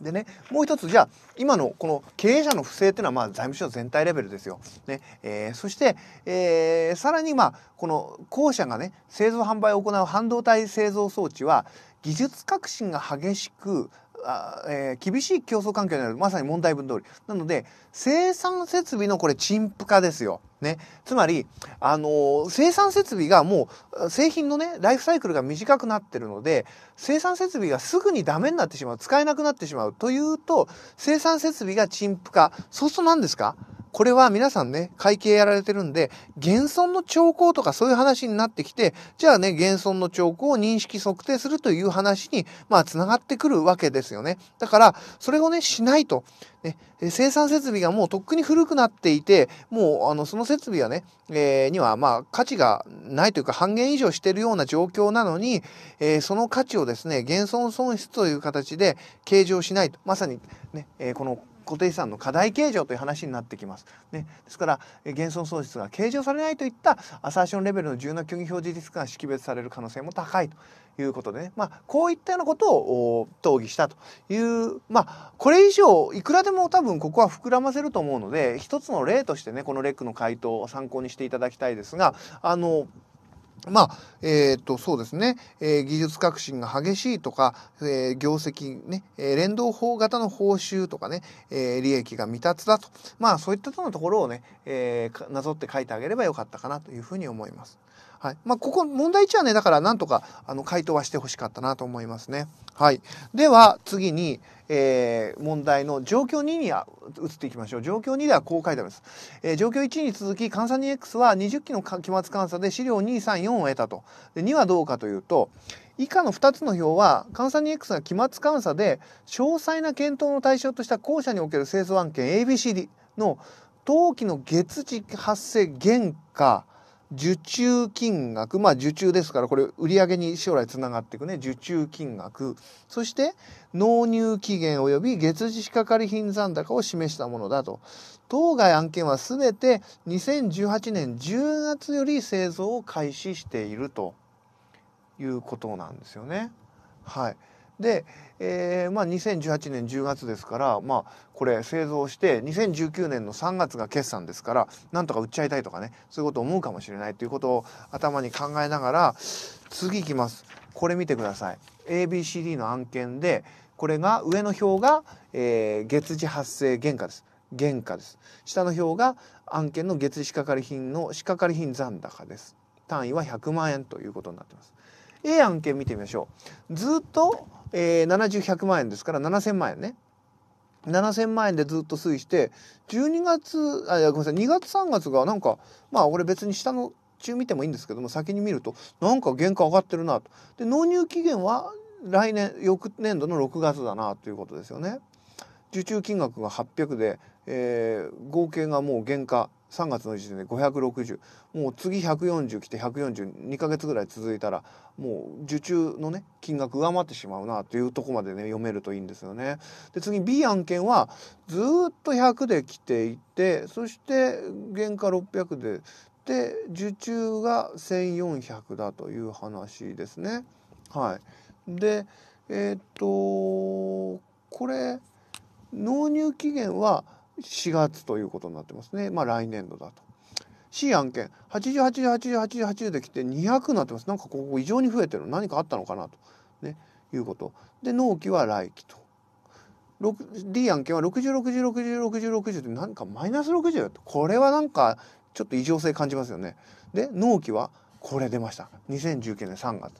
でねもう一つじゃあ今のこの経営者の不正っていうのはまあ財務省全体レベルですよ。ねえー、そして、えー、さらにまあこの後者がね製造販売を行う半導体製造装置は技術革新が激しくあ、えー、厳しい競争環境になるまさに問題文通りなので生産設備のこれ陳腐化ですよ。ね、つまり、あのー、生産設備がもう製品のねライフサイクルが短くなってるので生産設備がすぐにダメになってしまう使えなくなってしまうというと生産設備が陳腐化そうすると何ですかこれは皆さんね、会計やられてるんで、減損の兆候とかそういう話になってきて、じゃあね、減損の兆候を認識測定するという話に、まあ、繋がってくるわけですよね。だから、それをね、しないと、ね、生産設備がもうとっくに古くなっていて、もう、あの、その設備はね、えー、には、まあ、価値がないというか、半減以上してるような状況なのに、えー、その価値をですね、減損損失という形で計上しないと。まさに、ね、えー、この、固定資産の課題計上という話になってきます。ね、ですから現存損失が計上されないといったアサーションレベルの重要な虚偽表示リスクが識別される可能性も高いということでね、まあ、こういったようなことを討議したという、まあ、これ以上いくらでも多分ここは膨らませると思うので一つの例としてねこのレックの回答を参考にしていただきたいですがあのまあ、えっ、ー、と、そうですね、えー、技術革新が激しいとか、えー、業績ね、え連動法型の報酬とかね、え利益が未達だと。まあ、そういったとのところをね、えなぞって書いてあげればよかったかなというふうに思います。はい。まあ、ここ、問題1はね、だから、なんとか、あの、回答はしてほしかったなと思いますね。はい。では、次に、えー、問題の状況2に移っていきましょう。状況2ではこう書いてあります。えー、状況1に続き、換算 2x は20期の期末監査で資料234を得たと。で、2はどうかというと、以下の2つの表は、換算 2x が期末監査で詳細な検討の対象とした後者における清掃案件 ABCD の当期の月次発生原価、受注金額、まあ受注ですからこれ売上に将来つながっていくね、受注金額、そして納入期限及び月次仕掛かり品残高を示したものだと。当該案件はすべて2018年10月より製造を開始しているということなんですよね。はい。で、えー、まあ、2018年10月ですから、まあ、これ製造して2019年の3月が決算ですからなんとか売っちゃいたいとかねそういうことを思うかもしれないということを頭に考えながら次いきます。これ見てください。ABCD の案件でこれが上の表が、えー、月次発生原価です。原価です。下の表が案件の月次仕掛かり品の仕掛かり品残高です。単位は100万円ということになってます。A 案件見てみましょう。ずっとえー、70100万円ですから7,000万円ね。7,000万円でずっと推移して12月あいやごめんなさい2月3月がなんかまあ俺別に下の中見てもいいんですけども先に見るとなんか原価上がってるなと。で納入期限は来年翌年度の6月だなということですよね。受注金額が800でえー、合計がもう原価3月の時点で560もう次140来て1402ヶ月ぐらい続いたらもう受注のね金額上回ってしまうなというとこまでね読めるといいんですよね。で次 B 案件はずっと100で来ていてそして原価600でで受注が1400だという話ですね。はい、でえー、っとこれ納入期限は4月ということになってますね。まあ来年度だと。C 案件80808080できて200になってます。なんかここ異常に増えてる何かあったのかなと、ね、いうこと。で納期は来期と。D 案件は6060606060でなかマイナス60これはなんかちょっと異常性感じますよね。で納期はこれ出ました2019年3月。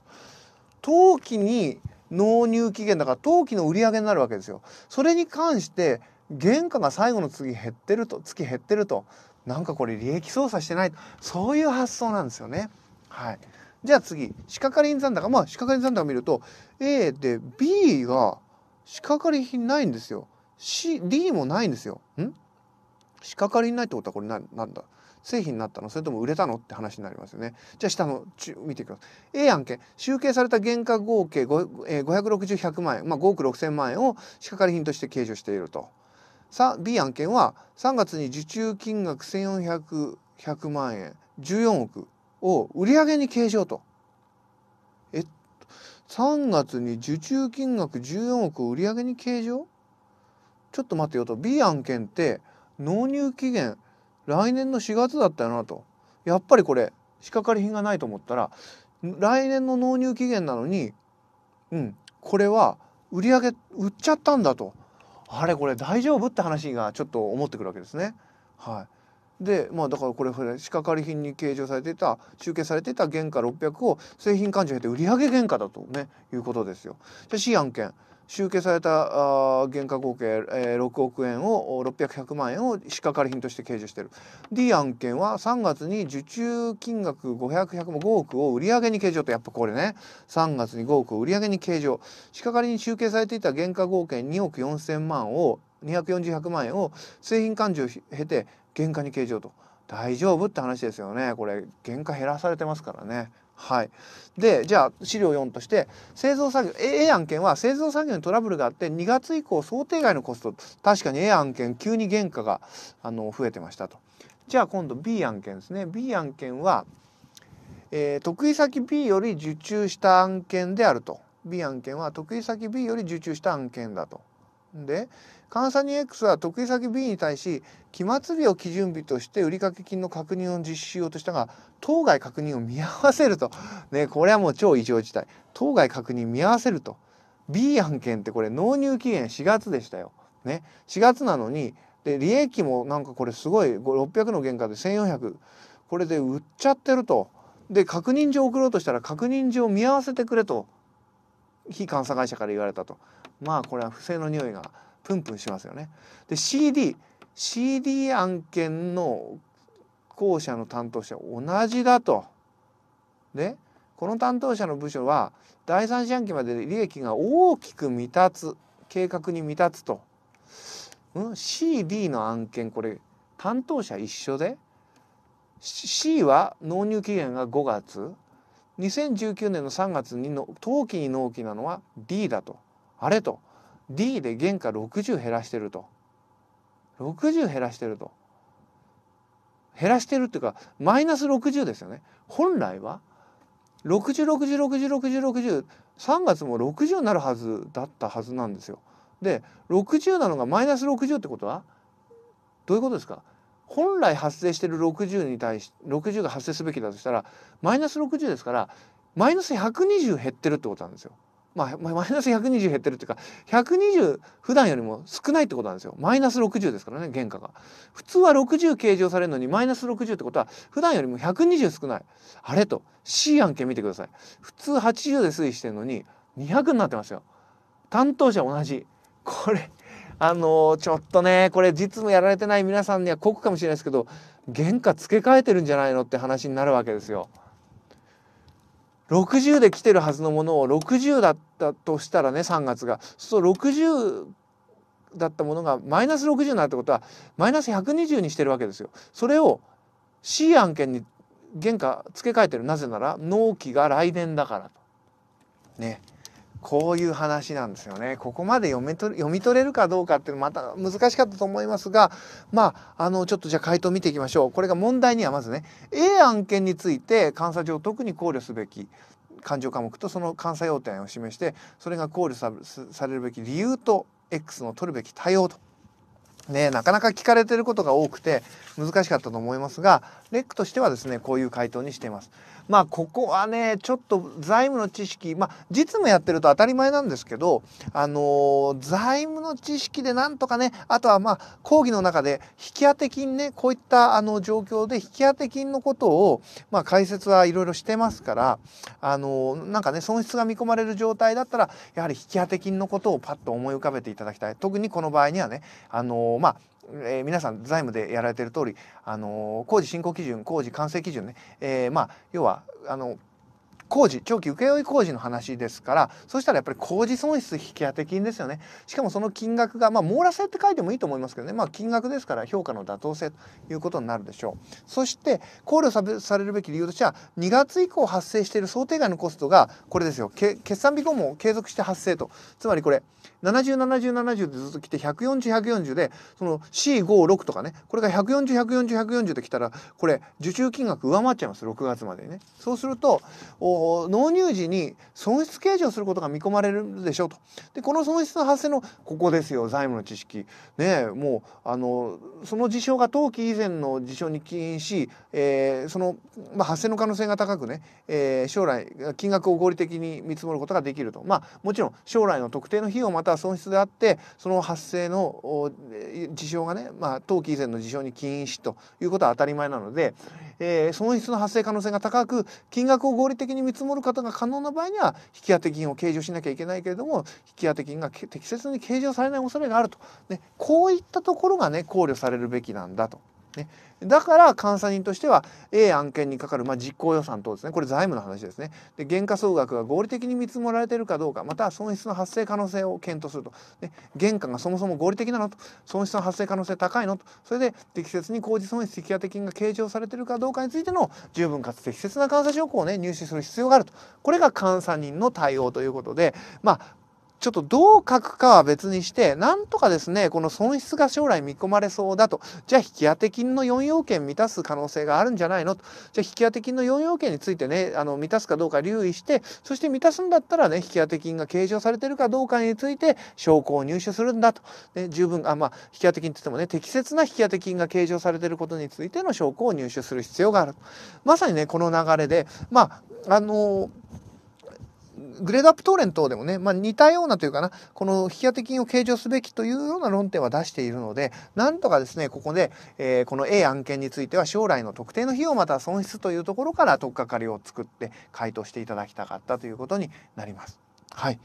当期に納入期限だから当期の売り上げになるわけですよ。それに関して原価が最後の次減ってると月減ってるとなんかこれ利益操作してないそういう発想なんですよね。はい、じゃあ次仕掛かり残高まあ仕掛かり残高見ると A で B が仕掛かり品ないんですよ。C、D もないんですよ。ん仕掛かりないってことはこれ何なんだ製品になったのそれとも売れたのって話になりますよね。じゃあ下の見ていきます。A 案件集計された原価合計560、100万円、まあ、5億6000万円を仕掛かり品として計上していると。B 案件は3月に受注金額1400万円14億を売上に計上と。えっと、3月に受注金額14億を売上に計上ちょっと待ってよと B 案件って納入期限来年の4月だったよなとやっぱりこれ仕掛かり品がないと思ったら来年の納入期限なのにうんこれは売上売っちゃったんだとあれこれ大丈夫って話がちょっと思ってくるわけですね。はい、でまあだからこれ仕掛かり品に計上されていた集計されていた原価600を製品勘定経て売上原価だとねいうことですよ。じゃ C 案件集計された原価合計、えー、6億円を600100万円を仕掛かり品として計上している D 案件は3月に受注金額5 0 0 1 0も5億を売上に計上とやっぱこれね3月に5億を売上に計上仕掛かりに集計されていた原価合計2億4000万を240100万円を製品勘定を経て原価に計上と。大丈夫って話ですよねこれ原価減らされてますからね。はい、でじゃあ資料4として製造作業 A, A 案件は製造作業にトラブルがあって2月以降想定外のコスト確かに A 案件急に原価があの増えてましたとじゃあ今度 B 案件ですね B 案件は、えー、得意先 B より受注した案件であると B 案件は得意先 B より受注した案件だとで換算 2x は得意先 B に対し期末日を基準日として売掛金の確認を実施しようとしたが当該確認を見合わせるとねこれはもう超異常事態当該確認見合わせると B 案件ってこれ納入期限4月でしたよ。ね4月なのにで利益もなんかこれすごい600の原価で1400これで売っちゃってると。で確認状送ろうとしたら確認状見合わせてくれと非監査会社から言われたとまあこれは不正の匂いがプンプンしますよね。で CD CD 案件の後者の担当者同じだと。でこの担当者の部署は第三四半期まで利益が大きく未達計画に未達と、うん、CD の案件これ担当者一緒で C は納入期限が5月2019年の3月にの冬季に納期なのは D だとあれと D で原価60減らしてると60減らしてると減らしてるっていうかマイナス60ですよね本来は6 0 6 0 6 0 6 0 3月も60になるはずだったはずなんですよで60なのがマイナス60ってことはどういうことですか本来発生してる60に対し60が発生すべきだとしたらマイナス60ですからマイナス120減ってるってことなんですよ。まあ、マイナス120減ってるっていうか120普段よりも少ないってことなんですよマイナス60ですからね原価が普通は60計上されるのにマイナス60ってことは普段よりも120少ないあれと C 案件見てください普通80で推移してるのに200になってますよ担当者同じこれあのー、ちょっとねこれ実務やられてない皆さんには酷かもしれないですけど原価付け替えてるんじゃないのって話になるわけですよ。60で来てるはずのものを60だったとしたらね3月がそう60だったものがマイナス60になるってことはマイナス120にしてるわけですよ。それを C 案件に原価付け替えてるなぜなら納期が来年だからと。ね。こういう話なんですよね。ここまで読み取読み取れるかどうかっていうのまた難しかったと思いますが、まあ、あの、ちょっとじゃあ回答見ていきましょう。これが問題にはまずね、A 案件について監査上特に考慮すべき勘定科目とその監査要点を示して、それが考慮さされるべき理由と X の取るべき対応と。ね、なかなか聞かれてることが多くて難しかったと思いますがレックとしてはですね、こういう回答にしています。まあ、ここはね、ちょっと財務の知識、まあ、実務やってると当たり前なんですけど、あのー、財務の知識でなんとかね、あとはまあ、講義の中で、引き当て金ね、こういったあの状況で引き当て金のことを、まあ、解説はいろいろしてますから、あのー、なんかね、損失が見込まれる状態だったら、やはり引き当て金のことをパッと思い浮かべていただきたい。特にこの場合にはね、あのー、まあ、えー、皆さん財務でやられてる通り、あの工事進行基準工事完成基準ね、えー、まあ要はあの工事長期請負工事の話ですからそしたらやっぱり工事損失引当金ですよねしかもその金額がまあ網羅性って書いてもいいと思いますけどねまあ金額ですから評価の妥当性ということになるでしょうそして考慮されるべき理由としては2月以降発生している想定外のコストがこれですよ決算日後も継続して発生とつまりこれ707070でずっと来て140140でその C56 とかねこれが1 4 0 1 4 0 1 4 0で来たらこれ受注金額上回っちゃいます6月までにねそうするとお納入時に損失計上することが見込まれるでしょうとでこの損失の発生のここですよ財務の知識ねもうあのその事象が当期以前の事象に起因し、えー、その、まあ、発生の可能性が高くね、えー、将来金額を合理的に見積もることができるとまあもちろん将来の特定の費用または損失であってその発生の事象がね、まあ、当期以前の事象に起因しということは当たり前なので、えー、損失の発生可能性が高く金額を合理的に見積もる方が可能な場合には引当金を計上しなきゃいけないけれども引当金が適切に計上されない恐れがあると、ね、こういったところがね考慮されるべきなんだとね、だから監査人としては A 案件にかかる、まあ、実行予算等ですねこれ財務の話ですねで原価総額が合理的に見積もられているかどうかまたは損失の発生可能性を検討すると、ね、原価がそもそも合理的なのと損失の発生可能性高いのとそれで適切に工事損失積当金が計上されているかどうかについての十分かつ適切な監査証拠を、ね、入手する必要があるとこれが監査人の対応ということで、まあ、ちょっとどう書くかは別にして、なんとかですね、この損失が将来見込まれそうだと、じゃあ引当金の4要件満たす可能性があるんじゃないのと、じゃあ引当金の4要件についてね、あの満たすかどうか留意して、そして満たすんだったらね、引当金が計上されてるかどうかについて証拠を入手するんだと、ね、十分、あ、まあ、引当金って言ってもね、適切な引当金が計上されてることについての証拠を入手する必要がある。まさにね、この流れで、まあ、あのーグレードアップトーレン等でもね、まあ、似たようなというかな、この引当金を計上すべきというような論点は出しているので、なんとかですね、ここで、えー、この A 案件については将来の特定の費用または損失というところから取っかかりを作って回答していただきたかったということになります。はい。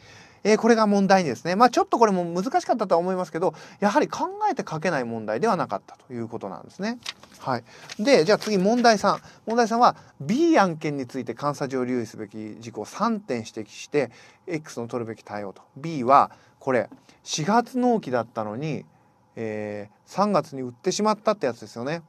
えー、これが問題ですね。まあ、ちょっとこれも難しかったとは思いますけど、やはり考えて書けない問題ではなかったということなんですね。はい。で、じゃあ次問題3。問題3は B 案件について監査上留意すべき事項3点指摘して、X の取るべき対応と。B は、これ、4月納期だったのに、えー、3月に売ってしまったってやつですよね。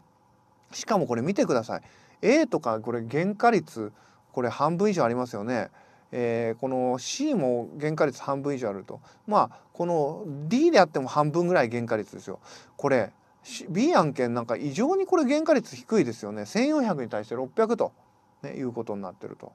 しかもこれ見てください。A とかこれ原価率、これ半分以上ありますよね。えー、この C も原価率半分以上あるとまあこの D であっても半分ぐらい原価率ですよ。これ B 案件なんか異常にこれ原価率低いですよね1400に対して600と、ね、いうことになってると。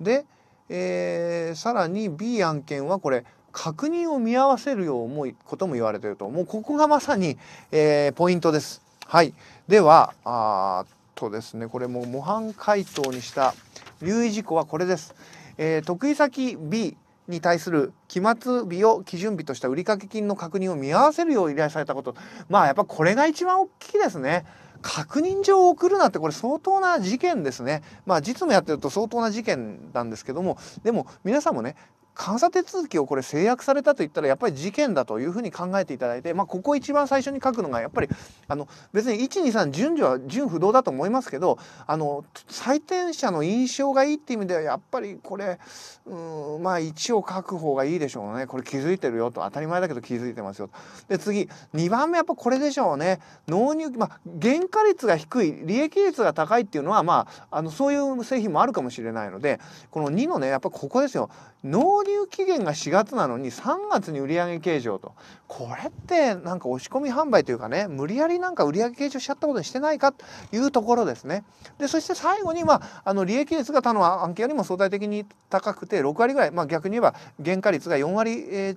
で、えー、さらに B 案件はこれ確認を見合わせるようもことも言われてるともうここがまさに、えー、ポイントです。はい、ではあとですねこれも模範解答にした留意事項はこれです。えー、得意先 B に対する期末日を基準日とした売掛金の確認を見合わせるよう依頼されたことまあやっぱこれが一番大きいですね。確認状を送るなってこれ相当な事件ですね。まあ実務やってると相当な事件なんですけどもでも皆さんもね監査手続きをこれ制約されたと言ったらやっぱり事件だというふうに考えていただいて、まあ、ここ一番最初に書くのがやっぱりあの別に123順序は順不動だと思いますけどあの採点者の印象がいいっていう意味ではやっぱりこれうんまあ1を書く方がいいでしょうねこれ気づいてるよと当たり前だけど気づいてますよで次2番目やっぱこれでしょうね納入、まあ、原価率が低い利益率が高いっていうのは、まあ、あのそういう製品もあるかもしれないのでこの2のねやっぱここですよ納入期限が4月なのに3月に売上計上とこれってなんか押し込み販売というかね無理やりなんか売上計上しちゃったことにしてないかというところですねでそして最後に、まあ、あの利益率が他の案件よりも相対的に高くて6割ぐらい、まあ、逆に言えば原価率が4割、えー、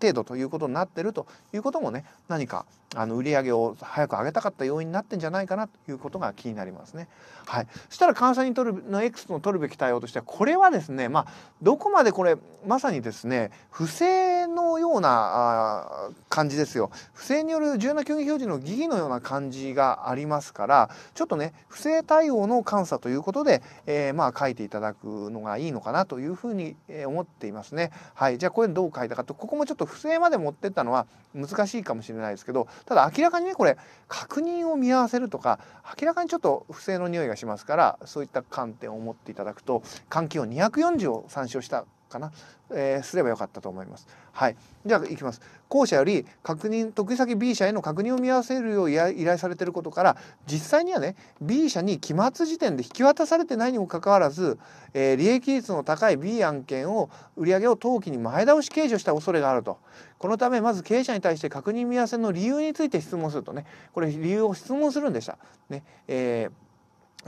程度ということになってるということもね何かあの売上を早く上げたかった要因になってんじゃないかなということが気になりますね。はい、そしたら監査るの X の取るべき対応としてはこれはですね、まあ、どこまででこれまさにですね不正のような感じですよ不正による重要な競技表示の疑義のような感じがありますからちょっとね不正対応の監査ということで、えー、まあ書いていただくのがいいのかなというふうに思っていますね。はい、じゃあこれどう書いたかとここもちょっと不正まで持ってったのは難しいかもしれないですけどただ明らかにねこれ確認を見合わせるとか明らかにちょっと不正の匂いがしますからそういった観点を持っていただくと換気を240を参照したかな、えー、すればよかったと思います。はい、じゃあきます。後者より確認得意先 B 社への確認を見合わせるよう依頼されていることから実際にはね B 社に期末時点で引き渡されてないにもかかわらず、えー、利益率の高い B 案件を売上を当期に前倒し計上した恐れがあると。このためまず経営者に対して確認見合わせの理由について質問するとねこれ理由を質問するんでした。ねえー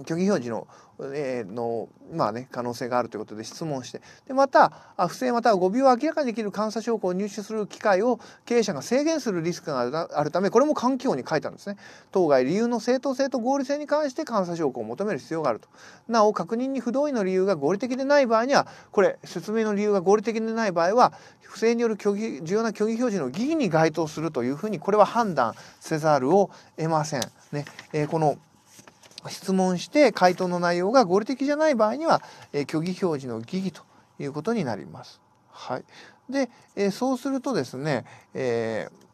虚偽表示の,、えー、のまあね可能性があるということで質問してでまた不正または誤尾を明らかにできる監査証拠を入手する機会を経営者が制限するリスクがあるためこれも環境に書いたんですね当該理由の正当性と合理性に関して監査証拠を求める必要があるとなお確認に不同意の理由が合理的でない場合にはこれ説明の理由が合理的でない場合は不正による虚偽重要な虚偽表示の疑義に該当するというふうにこれは判断せざるを得ません。ねえー、この質問して回答の内容が合理的じゃない場合には、え虚偽表示の疑義ということになります。はい、で、えそうするとですね、えー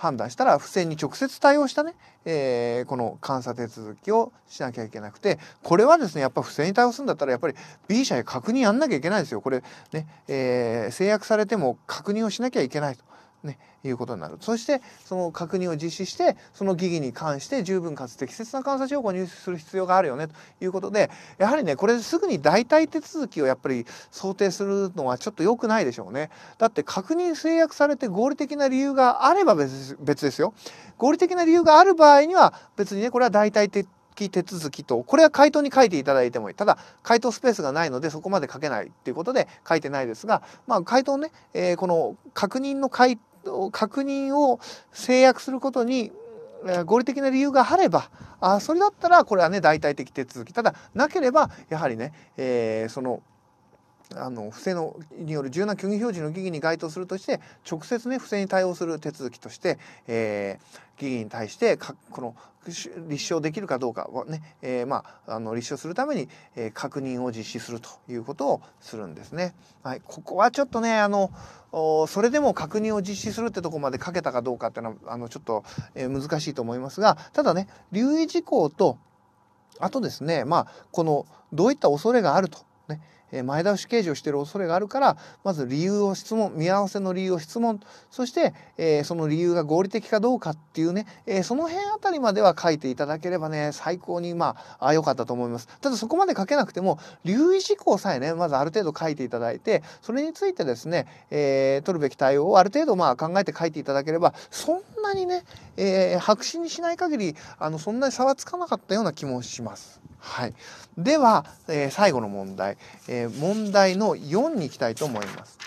判断したら不正に直接対応したね、えー、この監査手続きをしなきゃいけなくてこれはですねやっぱ不正に対応するんだったらやっぱり B 社へ確認やんなきゃいけないですよこれね、えー、制約されても確認をしなきゃいけないとね、いうことになる。そして、その確認を実施して、その疑義に関して十分かつ適切な監査証拠を入手する必要があるよね、ということで、やはりね、これすぐに代替手続きをやっぱり想定するのはちょっと良くないでしょうね。だって確認制約されて合理的な理由があれば別別ですよ。合理的な理由がある場合には、別にね、これは代替的手続きとこれは回答に書いていただいてもいいただ回答スペースがないのでそこまで書けないっていうことで書いてないですが、まあ、回答ね、えー、この確認の回答確認を制約することに合理的な理由があればあそれだったらこれはね代替的手続きただなければやはりね、えー、そのあの不正のによる重要な虚偽表示の疑義に該当するとして直接ね不正に対応する手続きとして、えー、疑義に対してかこの立証できるかどうかはね、えー、まあ、あの立証するために、えー、確認を実施するということをするんですね。はい、ここはちょっとねあのそれでも確認を実施するってとこまでかけたかどうかっていうのはあのちょっと、えー、難しいと思いますがただね留意事項とあとですねまあこのどういった恐れがあると前倒し刑事をしている恐れがあるからまず理由を質問見合わせの理由を質問そして、えー、その理由が合理的かどうかっていうね、えー、その辺あたりまでは書いていただければね最高にまあ良かったと思いますただそこまで書けなくても留意事項さえねまずある程度書いていただいてそれについてですね、えー、取るべき対応をある程度まあ考えて書いていただければそんなにね、え白紙にしない限りあのそんなに差はつかなかったような気もします。はい、では、えー、最後の問題、えー、問題の4にいきたいと思います。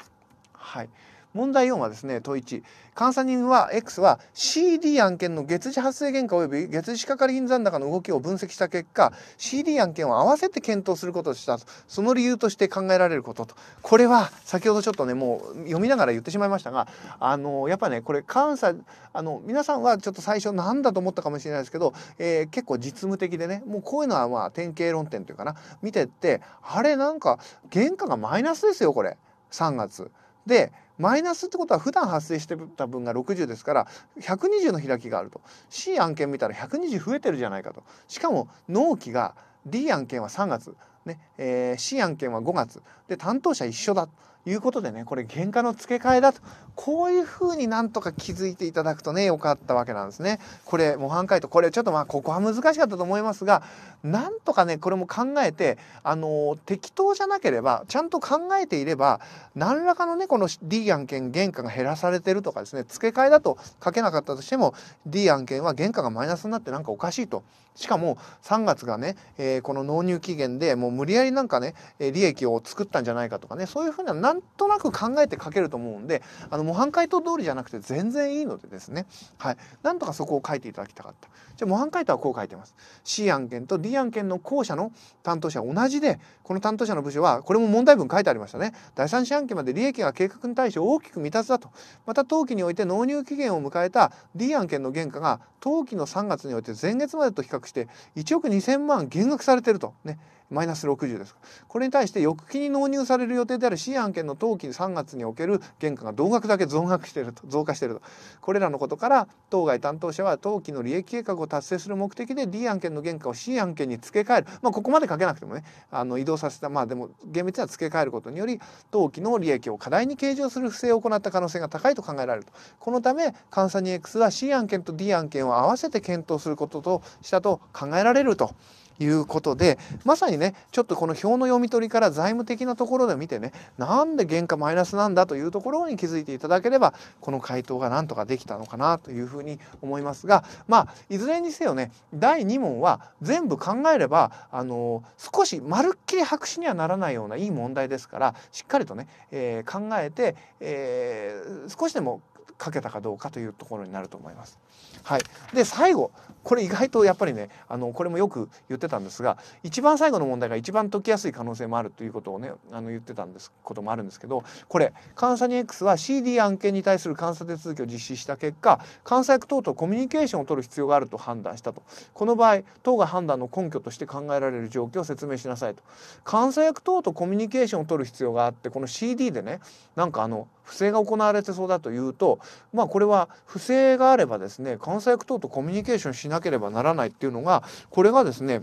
はい問題4はですね問1監査人は X は CD 案件の月次発生原価及び月次係員残高の動きを分析した結果 CD 案件を合わせて検討することとしたその理由として考えられることとこれは先ほどちょっとねもう読みながら言ってしまいましたがあのやっぱねこれ監査あの皆さんはちょっと最初何だと思ったかもしれないですけど、えー、結構実務的でねもうこういうのはまあ典型論点というかな見てってあれなんか原価がマイナスですよこれ3月。でマイナスってことは普段発生してた分が60ですから120の開きがあると C 案件見たら120増えてるじゃないかとしかも納期が D 案件は3月、ねえー、C 案件は5月で担当者一緒だいうことでね、これ原価の付け替えだと、こういうふうになんとか気づいていただくとね、よかったわけなんですね。これ、模範解答、これちょっとまあ、ここは難しかったと思いますが、なんとかね、これも考えて、あのー、適当じゃなければ、ちゃんと考えていれば、何らかのね、この D 案件、原価が減らされてるとかですね、付け替えだと書けなかったとしても、D 案件は原価がマイナスになってなんかおかしいと。しかも、3月がね、えー、この納入期限でもう無理やりなんかね、利益を作ったんじゃないかとかね、そういうふうななんとなく考えて書けると思うんであの模範解答通りじゃなくて全然いいのでですね、はい、なんとかそこを書いていただきたかったじゃあ模範解答はこう書いてます C 案件と D 案件の後者の担当者同じでこの担当者の部署はこれも問題文書いてありましたね第三者案件まで利益が計画に対して大きく未達だとまた当期において納入期限を迎えた D 案件の原価が当期の3月において前月までと比較して1億2,000万減額されてるとねマイナス60ですこれに対して翌期に納入される予定である C 案件の当期3月における原価が同額だけ増額していると増加しているとこれらのことから当該担当者は当期の利益計画を達成する目的で D 案件の原価を C 案件に付け替える、まあ、ここまで書けなくてもねあの移動させたまあでも厳密には付け替えることにより当期の利益を過大に計上する不正を行った可能性が高いと考えられるとこのため監査に x は C 案件と D 案件を合わせて検討することとしたと考えられると。いうことでまさにねちょっとこの表の読み取りから財務的なところで見てねなんで原価マイナスなんだというところに気づいていただければこの回答がなんとかできたのかなというふうに思いますがまあいずれにせよね第2問は全部考えればあの少しまるっきり白紙にはならないようないい問題ですからしっかりとね、えー、考えて、えー、少しでもかけたかどうかというところになると思います。はい、で最後これ意外とやっぱりねあのこれもよく言ってたんですが一番最後の問題が一番解きやすい可能性もあるということをねあの言ってたんですこともあるんですけどこれ監査に x は CD 案件に対する監査手続きを実施した結果監査役等とコミュニケーションを取る必要があると判断したとこの場合等が判断の根拠として考えられる状況を説明しなさいと監査役等とコミュニケーションを取る必要があってこの CD でねなんかあの不正が行われてそうだというとまあこれは不正があればですね監査役等とコミュニケーションしなければならないっていうのがこれがですね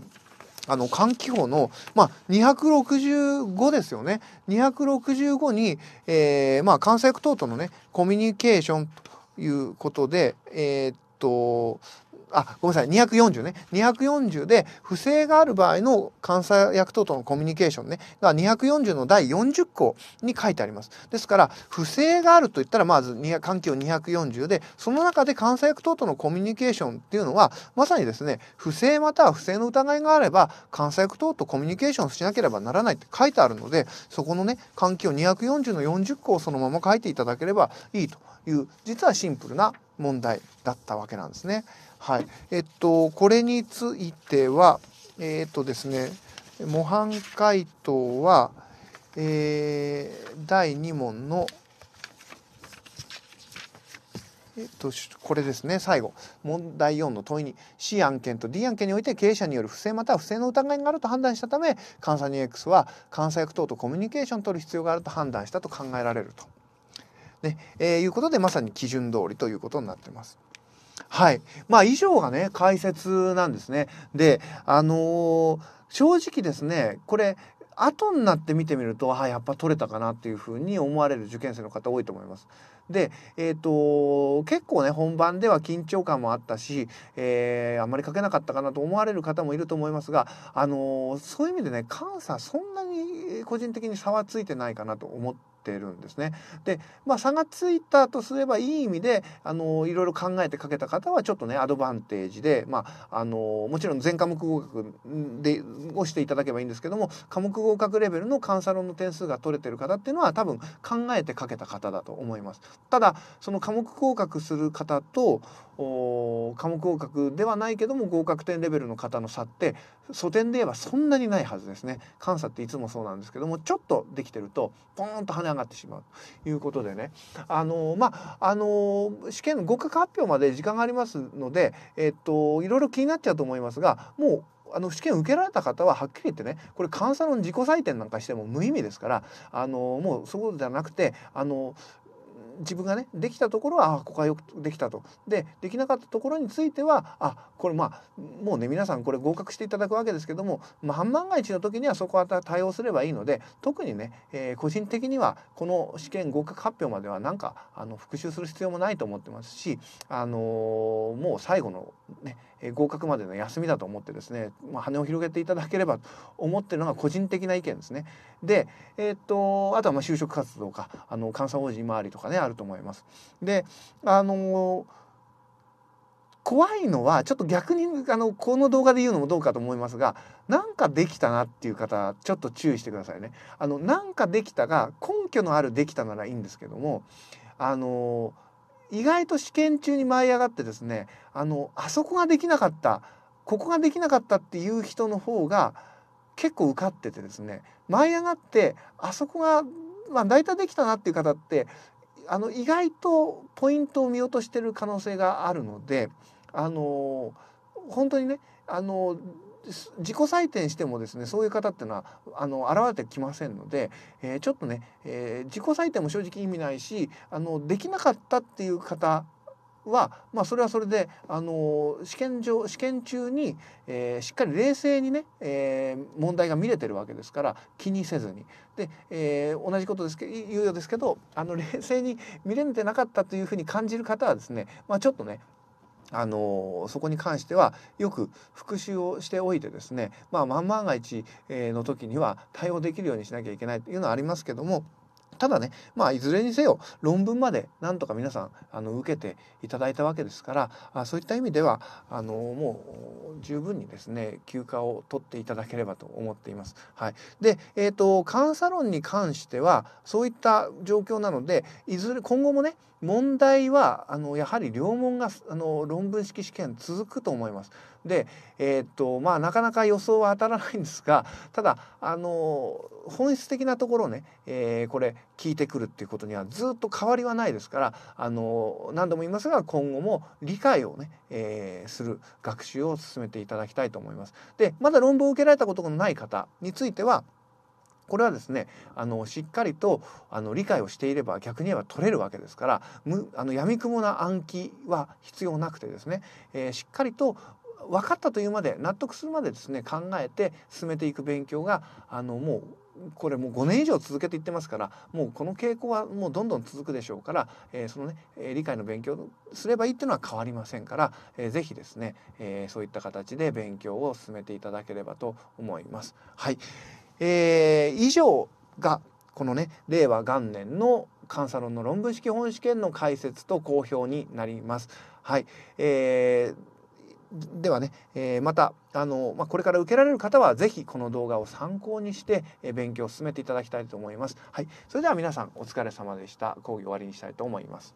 あの、換気法の、まあ、265ですよね。265に、えー、まあ、関西役等とのね、コミュニケーションということで、えー、っと、あごめんなさい240ね240で不正がある場合の監査役等とのコミュニケーションねが240の第40項に書いてありますですから不正があるといったらまず環境240でその中で監査役等とのコミュニケーションっていうのはまさにですね不正または不正の疑いがあれば監査役等とコミュニケーションしなければならないって書いてあるのでそこのね環境240の40項をそのまま書いていただければいいという実はシンプルな問題だったわけなんですね。はいえっと、これについては、えっとですね、模範解答は、えー、第2問の、えっと、これですね最後問題4の問いに C 案件と D 案件において経営者による不正または不正の疑いがあると判断したため監査 2X は監査役等とコミュニケーションを取る必要があると判断したと考えられると、ねえー、いうことでまさに基準通りということになってます。はい。まあ、以上がね、解説なんですね。で、あのー、正直ですね、これ、後になって見てみると、あやっぱ取れたかなっていうふうに思われる受験生の方多いと思います。で、えーと、結構ね本番では緊張感もあったし、えー、あんまり書けなかったかなと思われる方もいると思いますが、あのー、そういう意味でね監査そんなに個人的に差はついてないかなと思ってってるんですね。で、まあ、差がついたとすればいい意味であのいろいろ考えてかけた方はちょっとねアドバンテージで、まあ、あのもちろん全科目合格でをしていただけばいいんですけども科目合格レベルの監査論の点数が取れてる方っていうのは多分考えてかけた方だと思います。ただその科目合格する方と科目合格ではないけども合格点レベルの方の差って素点で言えばそんなにないはずですね監査っていつもそうなんですけどもちょっとできてるとポーンと跳ね上がってしまうということでねあのー、まああのー、試験の合格発表まで時間がありますのでえっといろいろ気になっちゃうと思いますがもうあの試験受けられた方ははっきり言ってねこれ監査の自己採点なんかしても無意味ですからあのもうそうじゃなくてあの自分がねできたところはあここはよくできたとでできなかったところについてはあこれまあもうね皆さんこれ合格していただくわけですけども、まあ、万が一の時にはそこは対応すればいいので特にね、えー、個人的にはこの試験合格発表まではなんかあの復習する必要もないと思ってますし、あのー、もう最後のね、え合格までの休みだと思ってですね、まあ、羽を広げていただければと思ってるのが個人的な意見ですね。で、えー、っとあとはまあ就職活動かあの監査法人周りとかねあると思います。であの怖いのはちょっと逆にあのこの動画で言うのもどうかと思いますがなんかできたなっていう方ちょっと注意してくださいね。あのなんかできたが根拠のあるできたならいいんですけどもあの意外と試験中に舞い上がってですねあのあそこができなかったここができなかったっていう人の方が結構受かっててですね舞い上がってあそこが、まあ、大体できたなっていう方ってあの意外とポイントを見落としてる可能性があるのであの本当にねあの自己採点してもですねそういう方っていうのはあの現れてきませんので、えー、ちょっとね、えー、自己採点も正直意味ないしあのできなかったっていう方は、まあ、それはそれで、あの試験上試験中に、えー、しっかり冷静にね、えー、問題が見れてるわけですから気にせずにで、えー、同じことですけ言うようですけどあの冷静に見れてなかったというふうに感じる方はですね、まあ、ちょっとねあのそこに関してはよく復習をしておいてですね、まあ、万万が一の時には対応できるようにしなきゃいけないというのはありますけども。ただね、まあ、いずれにせよ論文までなんとか皆さんあの受けていただいたわけですからあそういった意味ではあのもう十分にですね休暇を取っていただければと思っています。はい、で、えーと、と監査論に関してはそういった状況なのでいずれ今後もね問題はあのやはり両門があの論文式試験続くと思います。で、えー、っとまあ、なかなか予想は当たらないんですがただあの本質的なところね、えー、これ聞いてくるっていうことにはずっと変わりはないですからあの何度も言いますが今後も理解をね、えー、する学習を進めていただきたいと思います。でまだ論文を受けられたことのない方についてはこれはですねあのしっかりとあの理解をしていれば逆に言えば取れるわけですからむあの闇雲な暗記は必要なくてですね、えー、しっかりと分かったというまで納得するまでですね考えて進めていく勉強があのもうこれもう5年以上続けていってますからもうこの傾向はもうどんどん続くでしょうから、えー、そのね、えー、理解の勉強すればいいっていうのは変わりませんから、えー、ぜひですね、えー、そういった形で勉強を進めていただければと思います。はいえー、以上がこのね令和元年の監査論の論文式本試験の解説と公表になります。はい、えーではね、えー、またあの、まあ、これから受けられる方は是非この動画を参考にして、え勉強を進めていただきたいと思います。はい、それでは皆さんお疲れ様でした。講義終わりにしたいと思います。